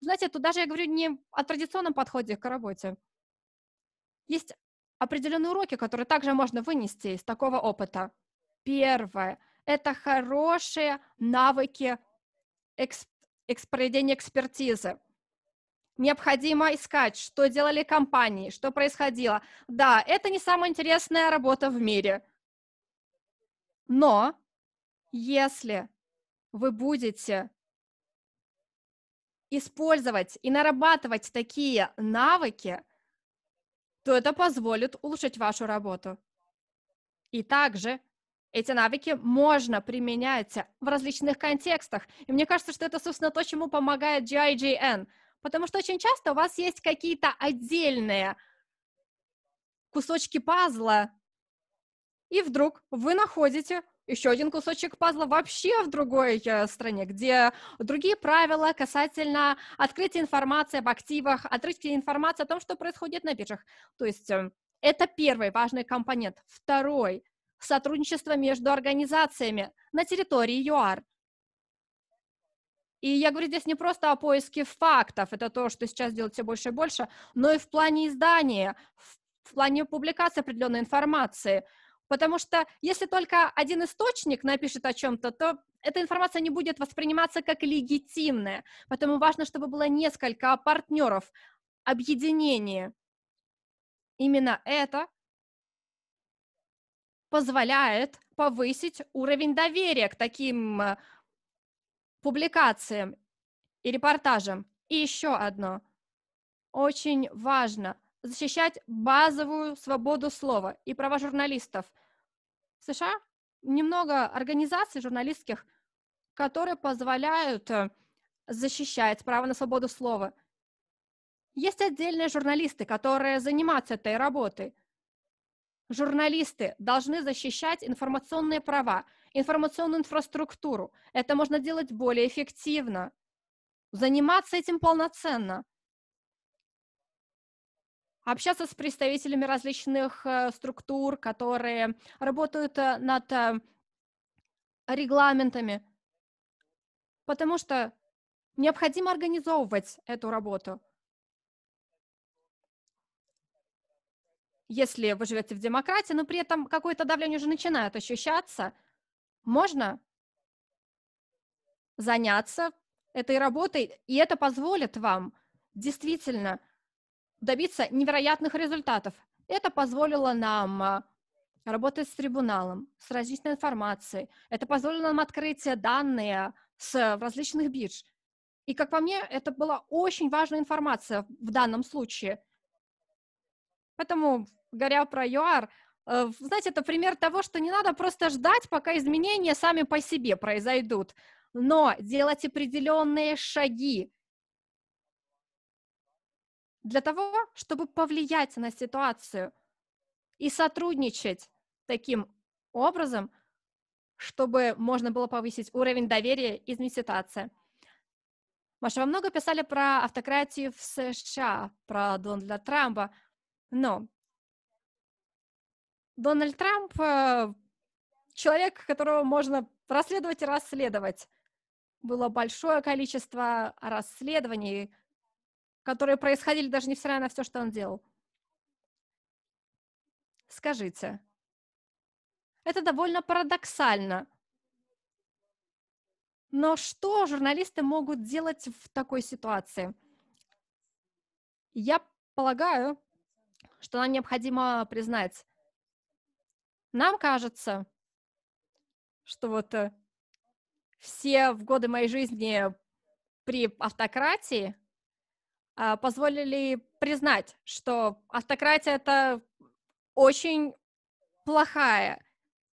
Знаете, тут даже я говорю не о традиционном подходе к работе. Есть определенные уроки, которые также можно вынести из такого опыта. Первое – это хорошие навыки экс- проведения экспертизы необходимо искать, что делали компании, что происходило. Да, это не самая интересная работа в мире. Но если вы будете использовать и нарабатывать такие навыки, то это позволит улучшить вашу работу. И также эти навыки можно применять в различных контекстах. И мне кажется, что это, собственно, то, чему помогает GIGN – Потому что очень часто у вас есть какие-то отдельные кусочки пазла, и вдруг вы находите еще один кусочек пазла вообще в другой э, стране, где другие правила касательно открытия информации об активах, открытия информации о том, что происходит на биржах. То есть эм, это первый важный компонент. Второй – сотрудничество между организациями на территории ЮАР – и я говорю здесь не просто о поиске фактов, это то, что сейчас делают все больше и больше, но и в плане издания, в плане публикации определенной информации. Потому что если только один источник напишет о чем-то, то эта информация не будет восприниматься как легитимная. Поэтому важно, чтобы было несколько партнеров, объединение. Именно это позволяет повысить уровень доверия к таким э, публикациям и репортажам. И еще одно. Очень важно защищать базовую свободу слова и права журналистов. В США немного организаций журналистских, которые позволяют э, защищать право на свободу слова. Есть отдельные журналисты, которые занимаются этой работой – журналисты должны защищать информационные права, информационную инфраструктуру. Это можно делать более эффективно, заниматься этим полноценно, общаться с представителями различных э, структур, которые работают э, над э, регламентами, потому что необходимо организовывать эту работу – если вы живете в демократии, но при этом какое-то давление уже начинает ощущаться, можно заняться этой работой, и это позволит вам действительно добиться невероятных результатов. Это позволило нам а, работать с трибуналом, с различной информацией. Это позволило нам открыть данные с различных бирж. И, как по мне, это была очень важная информация в данном случае. Поэтому говоря про ЮАР, э, знаете, это пример того, что не надо просто ждать, пока изменения сами по себе произойдут, но делать определенные шаги для того, чтобы повлиять на ситуацию и сотрудничать таким образом, чтобы можно было повысить уровень доверия и изменить ситуацию. Маша, вам много писали про автократию в США, про Дональда Трампа, но Дональд Трамп э, человек, которого можно расследовать и расследовать. Было большое количество расследований, которые происходили даже не всегда на все, что он делал. Скажите, это довольно парадоксально. Но что журналисты могут делать в такой ситуации? Я полагаю, что нам необходимо признать, нам кажется, что вот э, все в годы моей жизни при автократии а, позволили признать, что автократия это очень плохая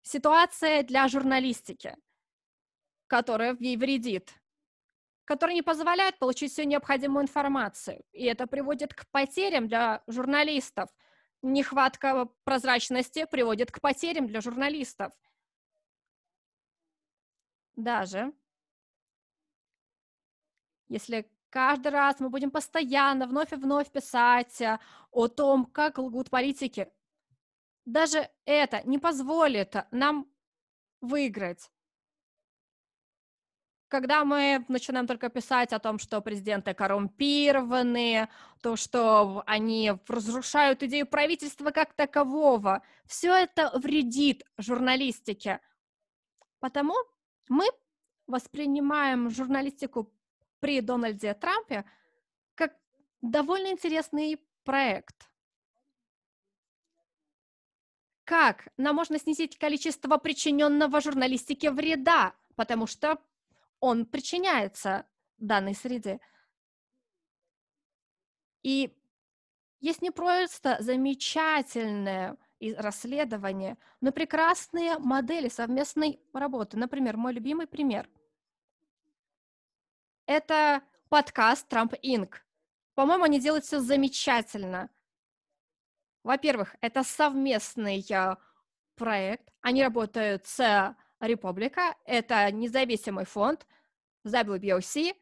ситуация для журналистики, которая ей вредит, которая не позволяет получить всю необходимую информацию. И это приводит к потерям для журналистов – нехватка прозрачности приводит к потерям для журналистов. Даже если каждый раз мы будем постоянно вновь и вновь писать э, о том, как лгут политики, даже это не позволит нам выиграть когда мы начинаем только писать о том, что президенты коррумпированы, то, что они разрушают идею правительства как такового, все это вредит журналистике. Потому мы воспринимаем журналистику при Дональде Трампе как довольно интересный проект. Как нам можно снизить количество причиненного журналистике вреда? Потому что он причиняется данной среде. И есть не просто замечательное расследование, но прекрасные модели совместной работы. Например, мой любимый пример. Это подкаст Trump Inc. По-моему, они делают все замечательно. Во-первых, это совместный а, проект. Они работают с Республика – это независимый фонд, WBOC,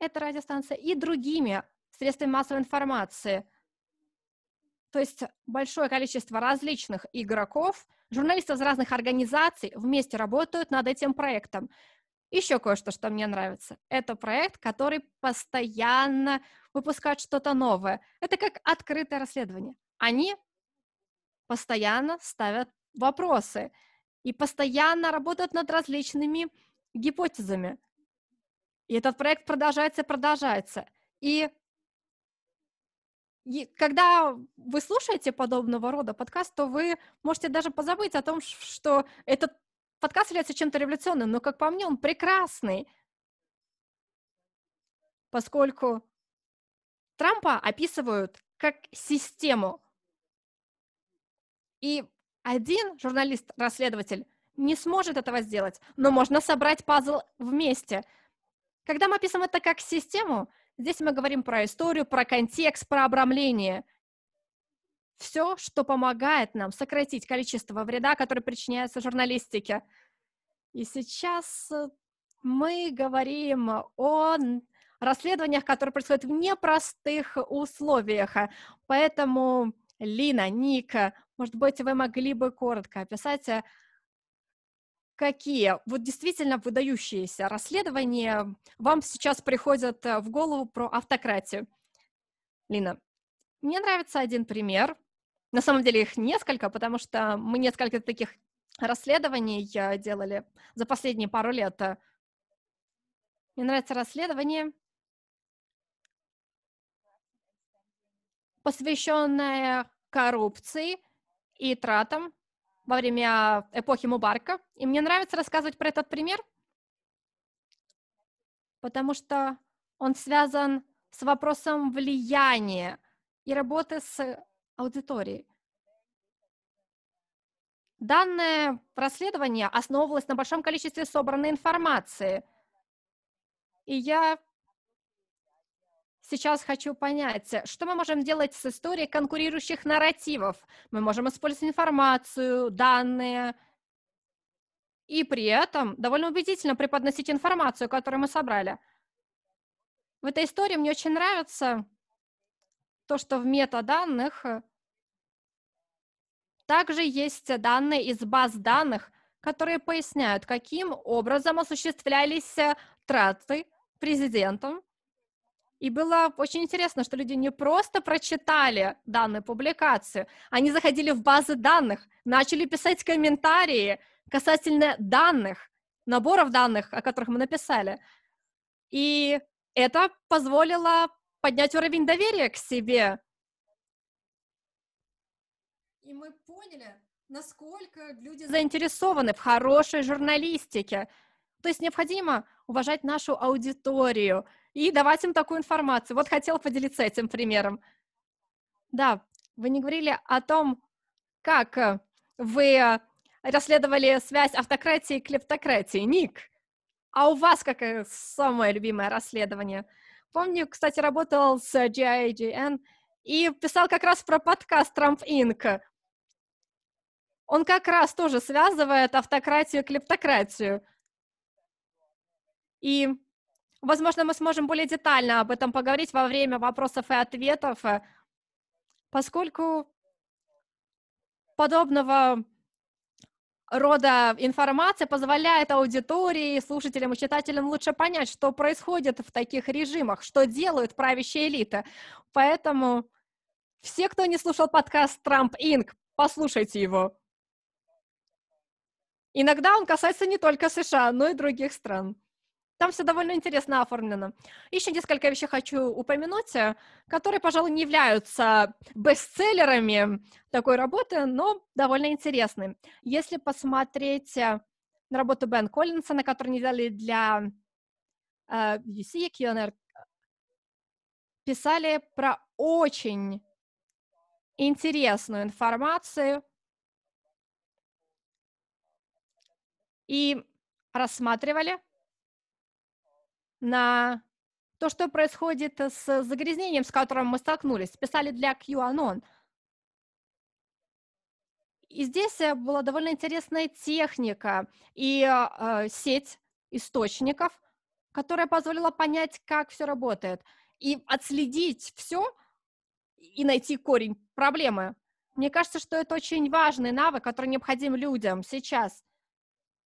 это радиостанция, и другими средствами массовой информации. То есть большое количество различных игроков, журналистов из разных организаций вместе работают над этим проектом. Еще кое-что, что мне нравится. Это проект, который постоянно выпускает что-то новое. Это как открытое расследование. Они постоянно ставят вопросы и постоянно работают над различными гипотезами. И этот проект продолжается и продолжается. И, и когда вы слушаете подобного рода подкаст, то вы можете даже позабыть о том, что этот подкаст является чем-то революционным, но, как по мне, он прекрасный, поскольку Трампа описывают как систему. И один журналист-расследователь не сможет этого сделать, но можно собрать пазл вместе. Когда мы описываем это как систему, здесь мы говорим про историю, про контекст, про обрамление. Все, что помогает нам сократить количество вреда, который причиняется журналистике. И сейчас э, мы говорим о расследованиях, которые происходят в непростых условиях. Поэтому Лина, Ника, может быть, вы могли бы коротко описать, э, какие вот действительно выдающиеся расследования вам сейчас приходят э, в голову про автократию? Лина, мне нравится один пример. На самом деле их несколько, потому что мы несколько таких расследований э, делали за последние пару лет. Мне нравится расследование, посвященное коррупции и тратам во время эпохи Мубарка. И мне нравится рассказывать про этот пример, потому что он связан с вопросом влияния и работы с аудиторией. Данное расследование основывалось на большом количестве собранной информации, и я сейчас хочу понять, что мы можем делать с историей конкурирующих нарративов? Мы можем использовать информацию, данные, и при этом довольно убедительно преподносить информацию, которую мы собрали. В этой истории мне очень нравится то, что в метаданных также есть данные из баз данных, которые поясняют, каким образом осуществлялись траты президентом и было очень интересно, что люди не просто прочитали данную публикацию, они заходили в базы данных, начали писать комментарии касательно данных, наборов данных, о которых мы написали. И это позволило поднять уровень доверия к себе. И мы поняли, насколько люди заинтересованы в хорошей журналистике. То есть необходимо уважать нашу аудиторию, и давать им такую информацию. Вот хотел поделиться этим примером. Да, вы не говорили о том, как э, вы расследовали связь автократии и клептократии. Ник, а у вас какое самое любимое расследование? Помню, кстати, работал с GIGN и писал как раз про подкаст Trump Inc. Он как раз тоже связывает автократию и клептократию. И Возможно, мы сможем более детально об этом поговорить во время вопросов и ответов, э, поскольку подобного рода информация позволяет аудитории, слушателям и читателям лучше понять, что происходит в таких режимах, что делают правящие элиты. Поэтому все, кто не слушал подкаст «Трамп Инк», послушайте его. Иногда он касается не только США, но и других стран. Там все довольно интересно оформлено. Еще несколько вещей хочу упомянуть, э, которые, пожалуй, не являются бестселлерами такой работы, но довольно интересны. Если посмотреть э, на работу Бен Коллинса, на которую они делали для э, UC, QNR, писали про очень интересную информацию и рассматривали на то, что происходит э, с загрязнением, с которым мы столкнулись, писали для QAnon. И здесь э, была довольно интересная техника и э, э, сеть источников, которая позволила понять, как все работает, и отследить все и найти корень проблемы. Мне кажется, что это очень важный навык, который необходим людям сейчас.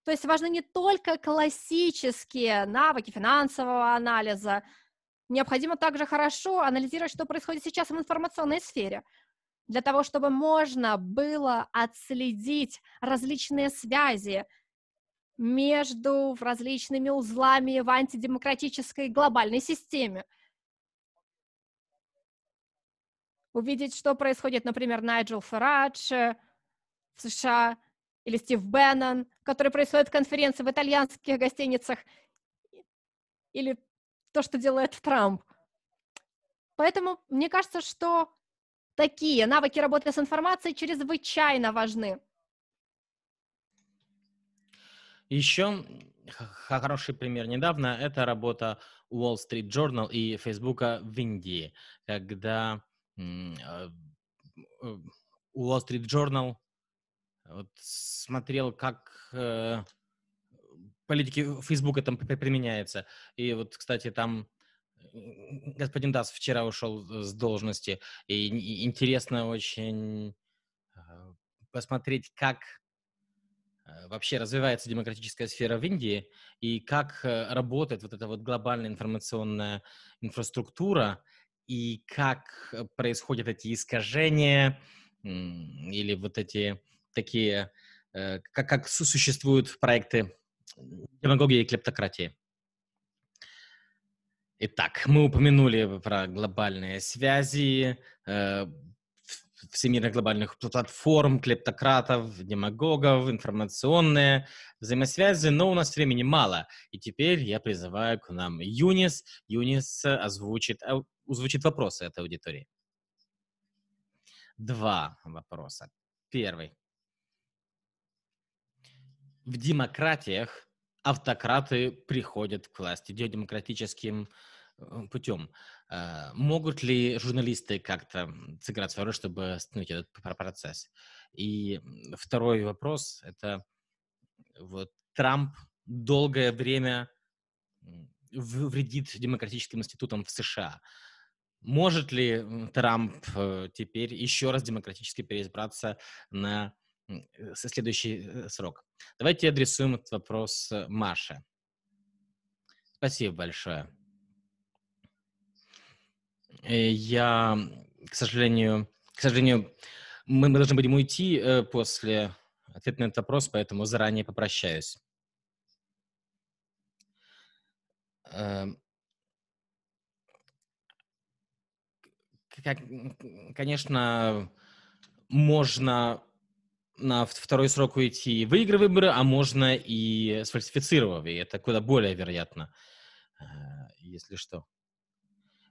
То есть важны не только классические навыки финансового анализа, необходимо также хорошо анализировать, что происходит сейчас в информационной сфере, для того, чтобы можно было отследить различные связи между различными узлами в антидемократической глобальной системе. Увидеть, что происходит, например, Найджел Фарадж э, в США – или Стив Беннон, который происходит конференции в итальянских гостиницах, или то, что делает Трамп. Поэтому мне кажется, что такие навыки работы с информацией чрезвычайно важны. Еще хороший пример недавно – это работа Wall Street Journal и Facebook в Индии, когда у э, э, Wall Street Journal вот смотрел, как э, политики Фейсбука там применяются, И вот, кстати, там господин Дас вчера ушел с должности. И интересно очень а, посмотреть, как э, вообще развивается демократическая сфера в Индии и как э, работает вот эта вот глобальная информационная инфраструктура и как э, происходят эти искажения или вот эти такие, э, как, как существуют проекты демагогии и клептократии. Итак, мы упомянули про глобальные связи, э, всемирных глобальных платформ, клептократов, демагогов, информационные взаимосвязи, но у нас времени мало. И теперь я призываю к нам Юнис. Юнис э, озвучит, озвучит вопросы этой аудитории. Два вопроса. Первый в демократиях автократы приходят к власти демократическим э, путем. Э, могут ли журналисты как-то сыграть свою роль, чтобы остановить этот процесс? И второй вопрос – это вот Трамп долгое время вредит демократическим институтам в США. Может ли Трамп э, теперь еще раз демократически переизбраться на со следующий срок? Давайте адресуем этот вопрос э, Маше. Спасибо большое. Э, я, к сожалению, к сожалению, мы, мы должны будем уйти э, после ответа на этот вопрос, поэтому заранее попрощаюсь. Как, эм, конечно, можно на второй срок уйти, выиграв выборы, а можно и сфальсифицировав, и это куда более вероятно, э, если что.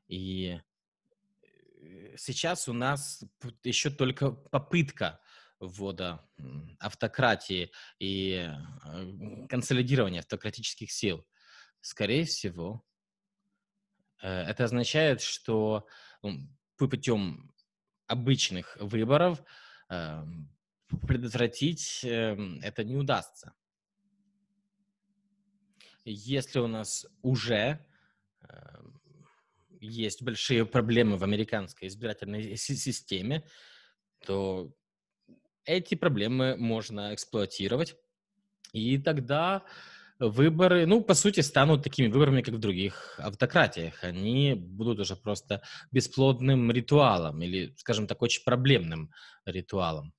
И э, сейчас у нас еще только попытка ввода автократии и э, консолидирования автократических сил. Скорее всего, это означает, что путем обычных выборов эм, предотвратить эм, это не удастся. Если у нас уже эм, есть большие проблемы в американской избирательной системе, то эти проблемы можно эксплуатировать. И тогда выборы, ну, по сути, станут такими выборами, как в других автократиях. Они будут уже просто бесплодным ритуалом или, скажем так, очень проблемным ритуалом.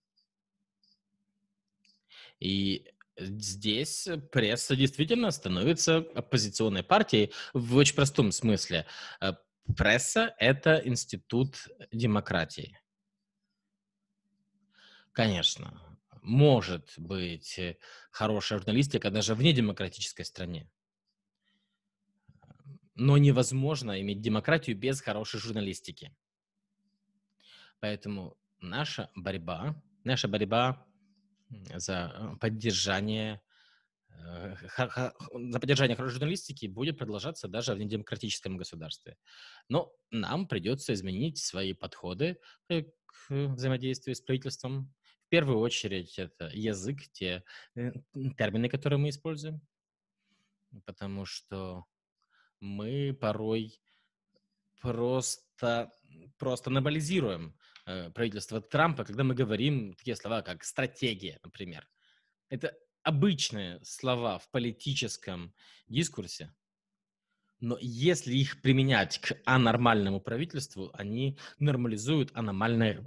И здесь пресса действительно становится оппозиционной партией в очень простом смысле. Э, пресса — это институт демократии. Конечно, может быть э, хорошая журналистика даже в недемократической стране. Но невозможно иметь демократию без хорошей журналистики. Поэтому наша борьба, наша борьба за э, поддержание э, за поддержание хорошей журналистики будет продолжаться даже в недемократическом государстве. Но нам придется изменить свои подходы э, к взаимодействию с правительством. В первую очередь это язык, те термины, которые мы используем, потому что мы порой просто, просто нормализируем Э, правительства Трампа, когда мы говорим такие слова, как стратегия, например. Это обычные слова в политическом дискурсе, но если их применять к анормальному правительству, они нормализуют аномальное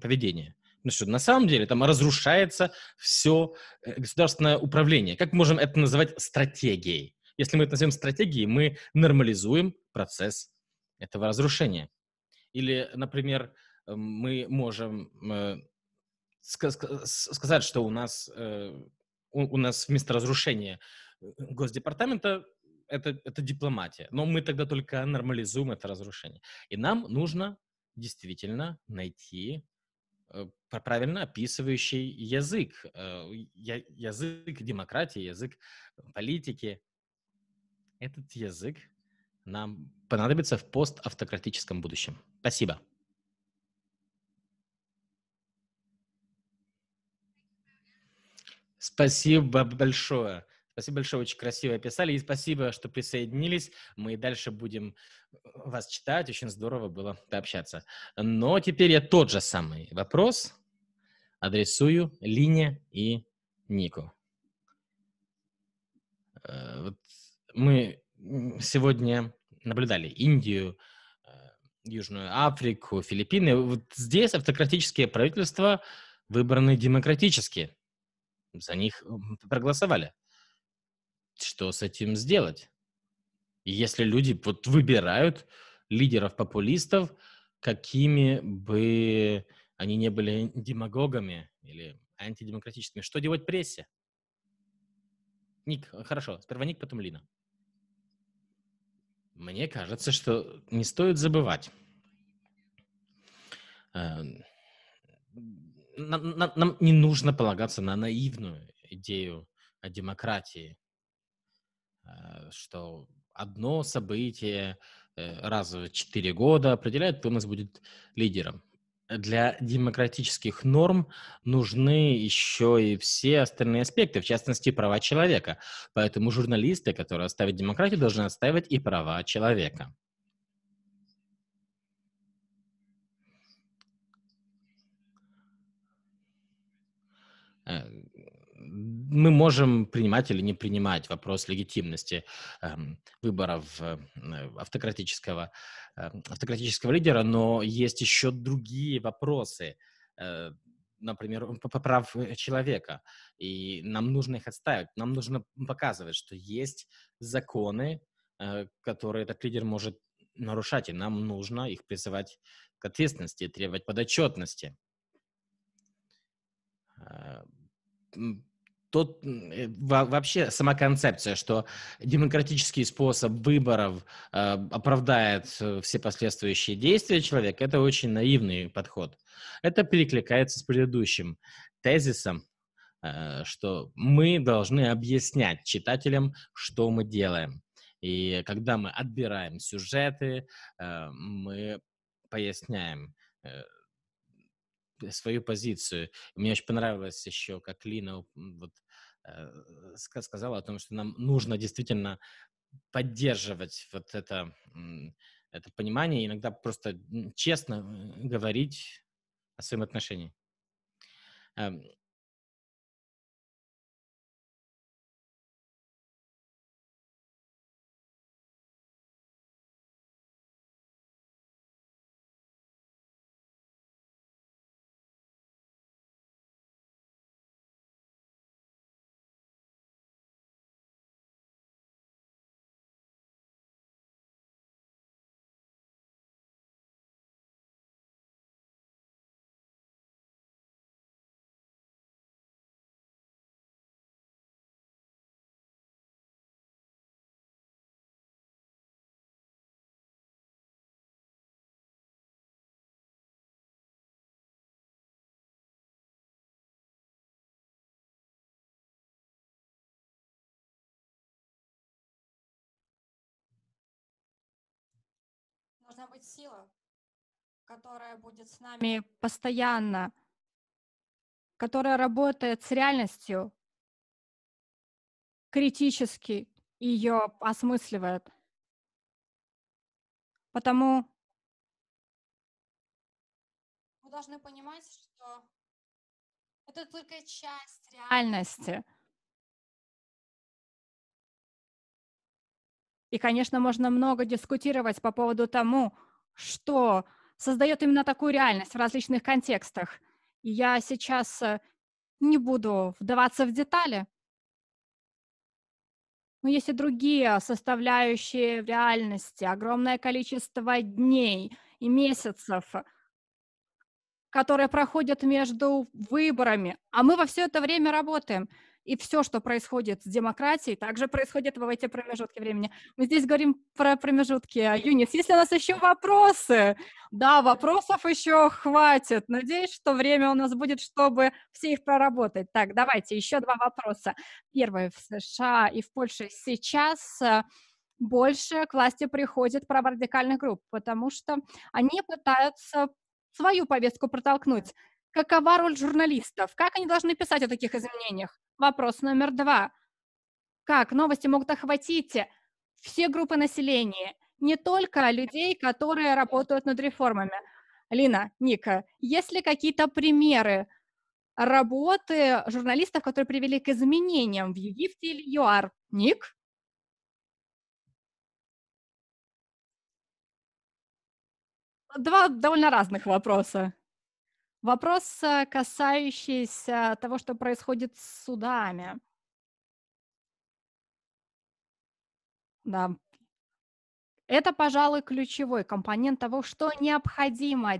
поведение. Ну что, на самом деле там разрушается все э, государственное управление. Как можем это называть стратегией? Если мы это назовем стратегией, мы нормализуем процесс этого разрушения. Или, например, мы можем э, сказать, что у нас, э, у нас вместо разрушения э, Госдепартамента это, это дипломатия. Но мы тогда только нормализуем это разрушение. И нам нужно действительно найти правильно описывающий язык, язык демократии, язык политики. Этот язык нам понадобится в поставтократическом будущем. Спасибо. Спасибо большое. Спасибо большое, очень красиво описали. И спасибо, что присоединились. Мы и дальше будем э, вас читать. Очень здорово было пообщаться. Но теперь я тот же самый вопрос адресую Лине и Нику. Э, вот мы сегодня наблюдали Индию, э, Южную Африку, Филиппины. Вот здесь автократические правительства выбраны демократически – за них проголосовали. Что с этим сделать? если люди вот выбирают лидеров-популистов, какими бы они не были демагогами или антидемократическими, что делать прессе? Ник, э, хорошо, сперва Ник, потом Лина. Мне кажется, что не стоит забывать эм, нам, нам, нам не нужно полагаться на наивную идею о демократии, э, что одно событие э, раз в четыре года определяет, кто у нас будет лидером. Для демократических норм нужны еще и все остальные аспекты, в частности, права человека. Поэтому журналисты, которые оставят демократию, должны отстаивать и права человека. Э, мы можем принимать или не принимать вопрос легитимности эм, выборов э, э автократического, э, автократического лидера, но есть еще другие вопросы, например, прав человека, и нам нужно их отставить, нам нужно показывать, что есть законы, которые этот лидер может нарушать, и нам нужно их призывать к ответственности, требовать подотчетности. А, тот э, вообще сама концепция, что демократический способ выборов а, э, оправдает все последующие действия человека, это очень наивный подход. Это перекликается с предыдущим тезисом, а, что мы должны объяснять читателям, что мы делаем. И когда мы отбираем сюжеты, мы поясняем э, свою позицию. Мне очень понравилось еще, как Лина вот, э, сказала о том, что нам нужно действительно поддерживать вот это, это понимание, иногда просто честно э, говорить о своем отношении. Эм, должна быть сила, которая будет с нами постоянно, которая работает с реальностью, критически ее осмысливает. Потому мы должны понимать, что это только часть реальности. реальности. И, конечно, можно много дискутировать по поводу тому, что создает именно такую реальность в различных контекстах. я сейчас э, не буду вдаваться в детали. Но есть и другие составляющие в реальности, огромное количество дней и месяцев, которые проходят между выборами. А мы во все это время работаем – и все, что происходит с демократией, также происходит в эти промежутки времени. Мы здесь говорим про промежутки. а Юнис, если у нас еще вопросы, да, вопросов еще хватит. Надеюсь, что время у нас будет, чтобы все их проработать. Так, давайте еще два вопроса. Первый. В США и в Польше сейчас э, больше к власти приходит праворадикальных групп, потому что они пытаются свою повестку протолкнуть. Какова роль журналистов? Как они должны писать о таких изменениях? Вопрос номер два. Как новости могут охватить все группы населения, не только людей, которые работают над реформами? Лина, Ника, есть ли какие-то примеры работы журналистов, которые привели к изменениям в Египте или ЮАР? Ник? Два довольно разных вопроса. Вопрос, э, касающийся того, что происходит с судами. Да. Это, пожалуй, ключевой компонент того, что необходимо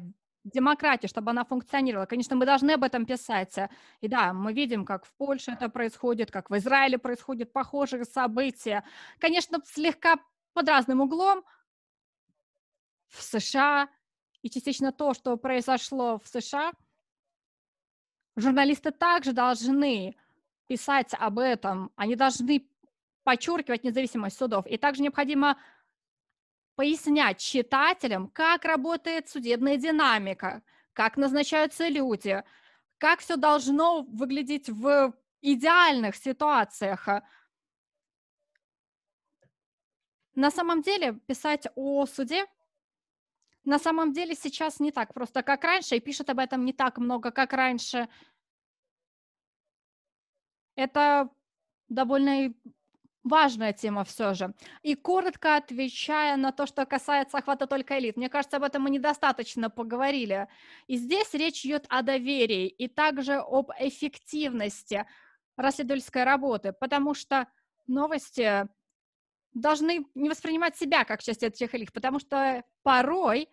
демократии, чтобы она функционировала. Конечно, мы должны об этом писать. И да, мы видим, как в Польше это происходит, как в Израиле происходят похожие события. Конечно, слегка под разным углом. В США и частично то, что произошло в США, журналисты также должны писать об этом, они должны подчеркивать независимость судов. И также необходимо пояснять читателям, как работает судебная динамика, как назначаются люди, как все должно выглядеть в идеальных ситуациях. На самом деле писать о суде на самом деле сейчас не так просто, как раньше, и пишет об этом не так много, как раньше. Это довольно важная тема все же. И коротко отвечая на то, что касается охвата только элит, мне кажется, об этом мы недостаточно поговорили. И здесь речь идет о доверии и также об эффективности расследовательской работы, потому что новости должны не воспринимать себя как часть этих или потому что порой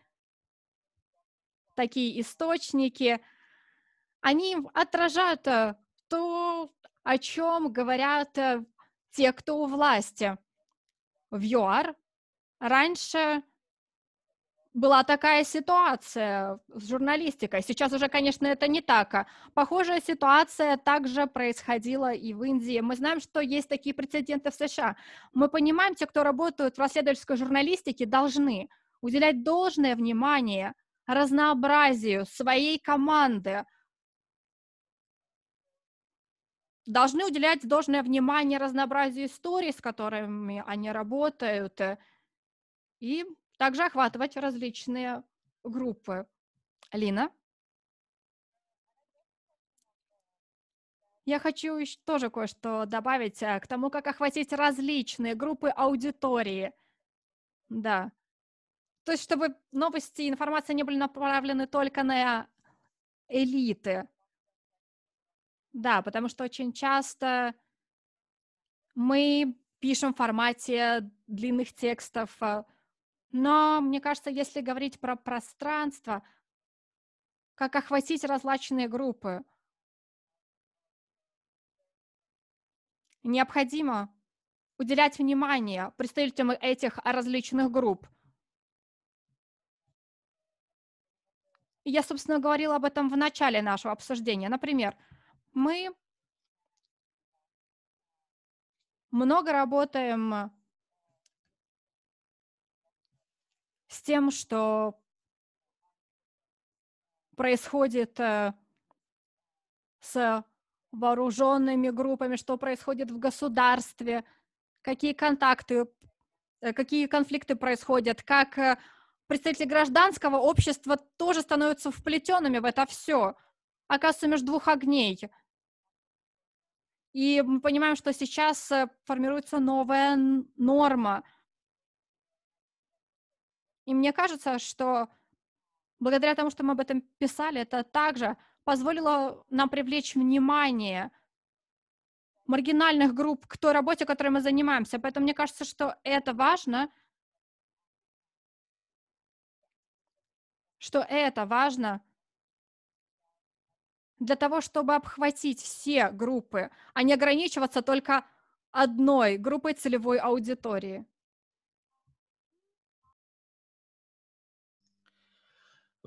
такие источники, они отражают э, то, о чем говорят э, те, кто у власти. В ЮАР раньше была такая ситуация с журналистикой. Сейчас уже, конечно, это не так. А похожая ситуация также происходила и в Индии. Мы знаем, что есть такие прецеденты в США. Мы понимаем, те, кто работают в расследовательской журналистике, должны уделять должное внимание разнообразию своей команды, должны уделять должное внимание разнообразию историй, с которыми они работают, э, и также охватывать различные группы. Лина? Я хочу еще тоже кое-что добавить э, к тому, как охватить различные группы аудитории. Да. То есть, чтобы новости и информация не были направлены только на элиты. Да, потому что очень часто мы пишем в формате длинных текстов, э, но, мне кажется, если говорить про пространство, как охватить разлаченные группы, необходимо уделять внимание представителям этих различных групп. Я, собственно, говорила об этом в начале нашего обсуждения. Например, мы много работаем с тем, что происходит э, с вооруженными группами, что происходит в государстве, какие контакты, э, какие конфликты происходят, как э, представители гражданского общества тоже становятся вплетенными в это все, оказывается а между двух огней. И мы понимаем, что сейчас формируется новая норма – и мне кажется, что благодаря тому, что мы об этом писали, это также позволило нам привлечь внимание маргинальных групп к той работе, которой мы занимаемся. Поэтому мне кажется, что это важно, что это важно для того, чтобы обхватить все группы, а не ограничиваться только одной группой целевой аудитории.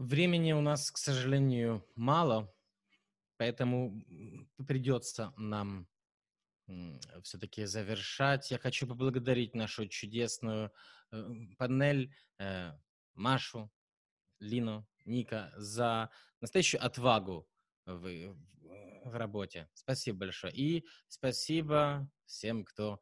Времени у нас, к сожалению, мало, поэтому придется нам все-таки завершать. Я хочу поблагодарить нашу чудесную э, панель э, Машу, Лину, Ника за настоящую отвагу в, в работе. Спасибо большое. И спасибо всем, кто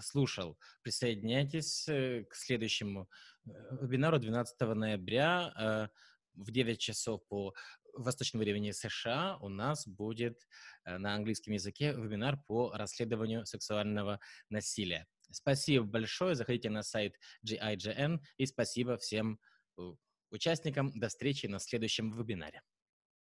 слушал. Присоединяйтесь э, к следующему вебинару 12 ноября в 9 часов по восточному времени США у нас будет э, на английском языке вебинар по расследованию сексуального насилия. Спасибо большое. Заходите на сайт GIGN и спасибо всем э, участникам. До встречи на следующем вебинаре.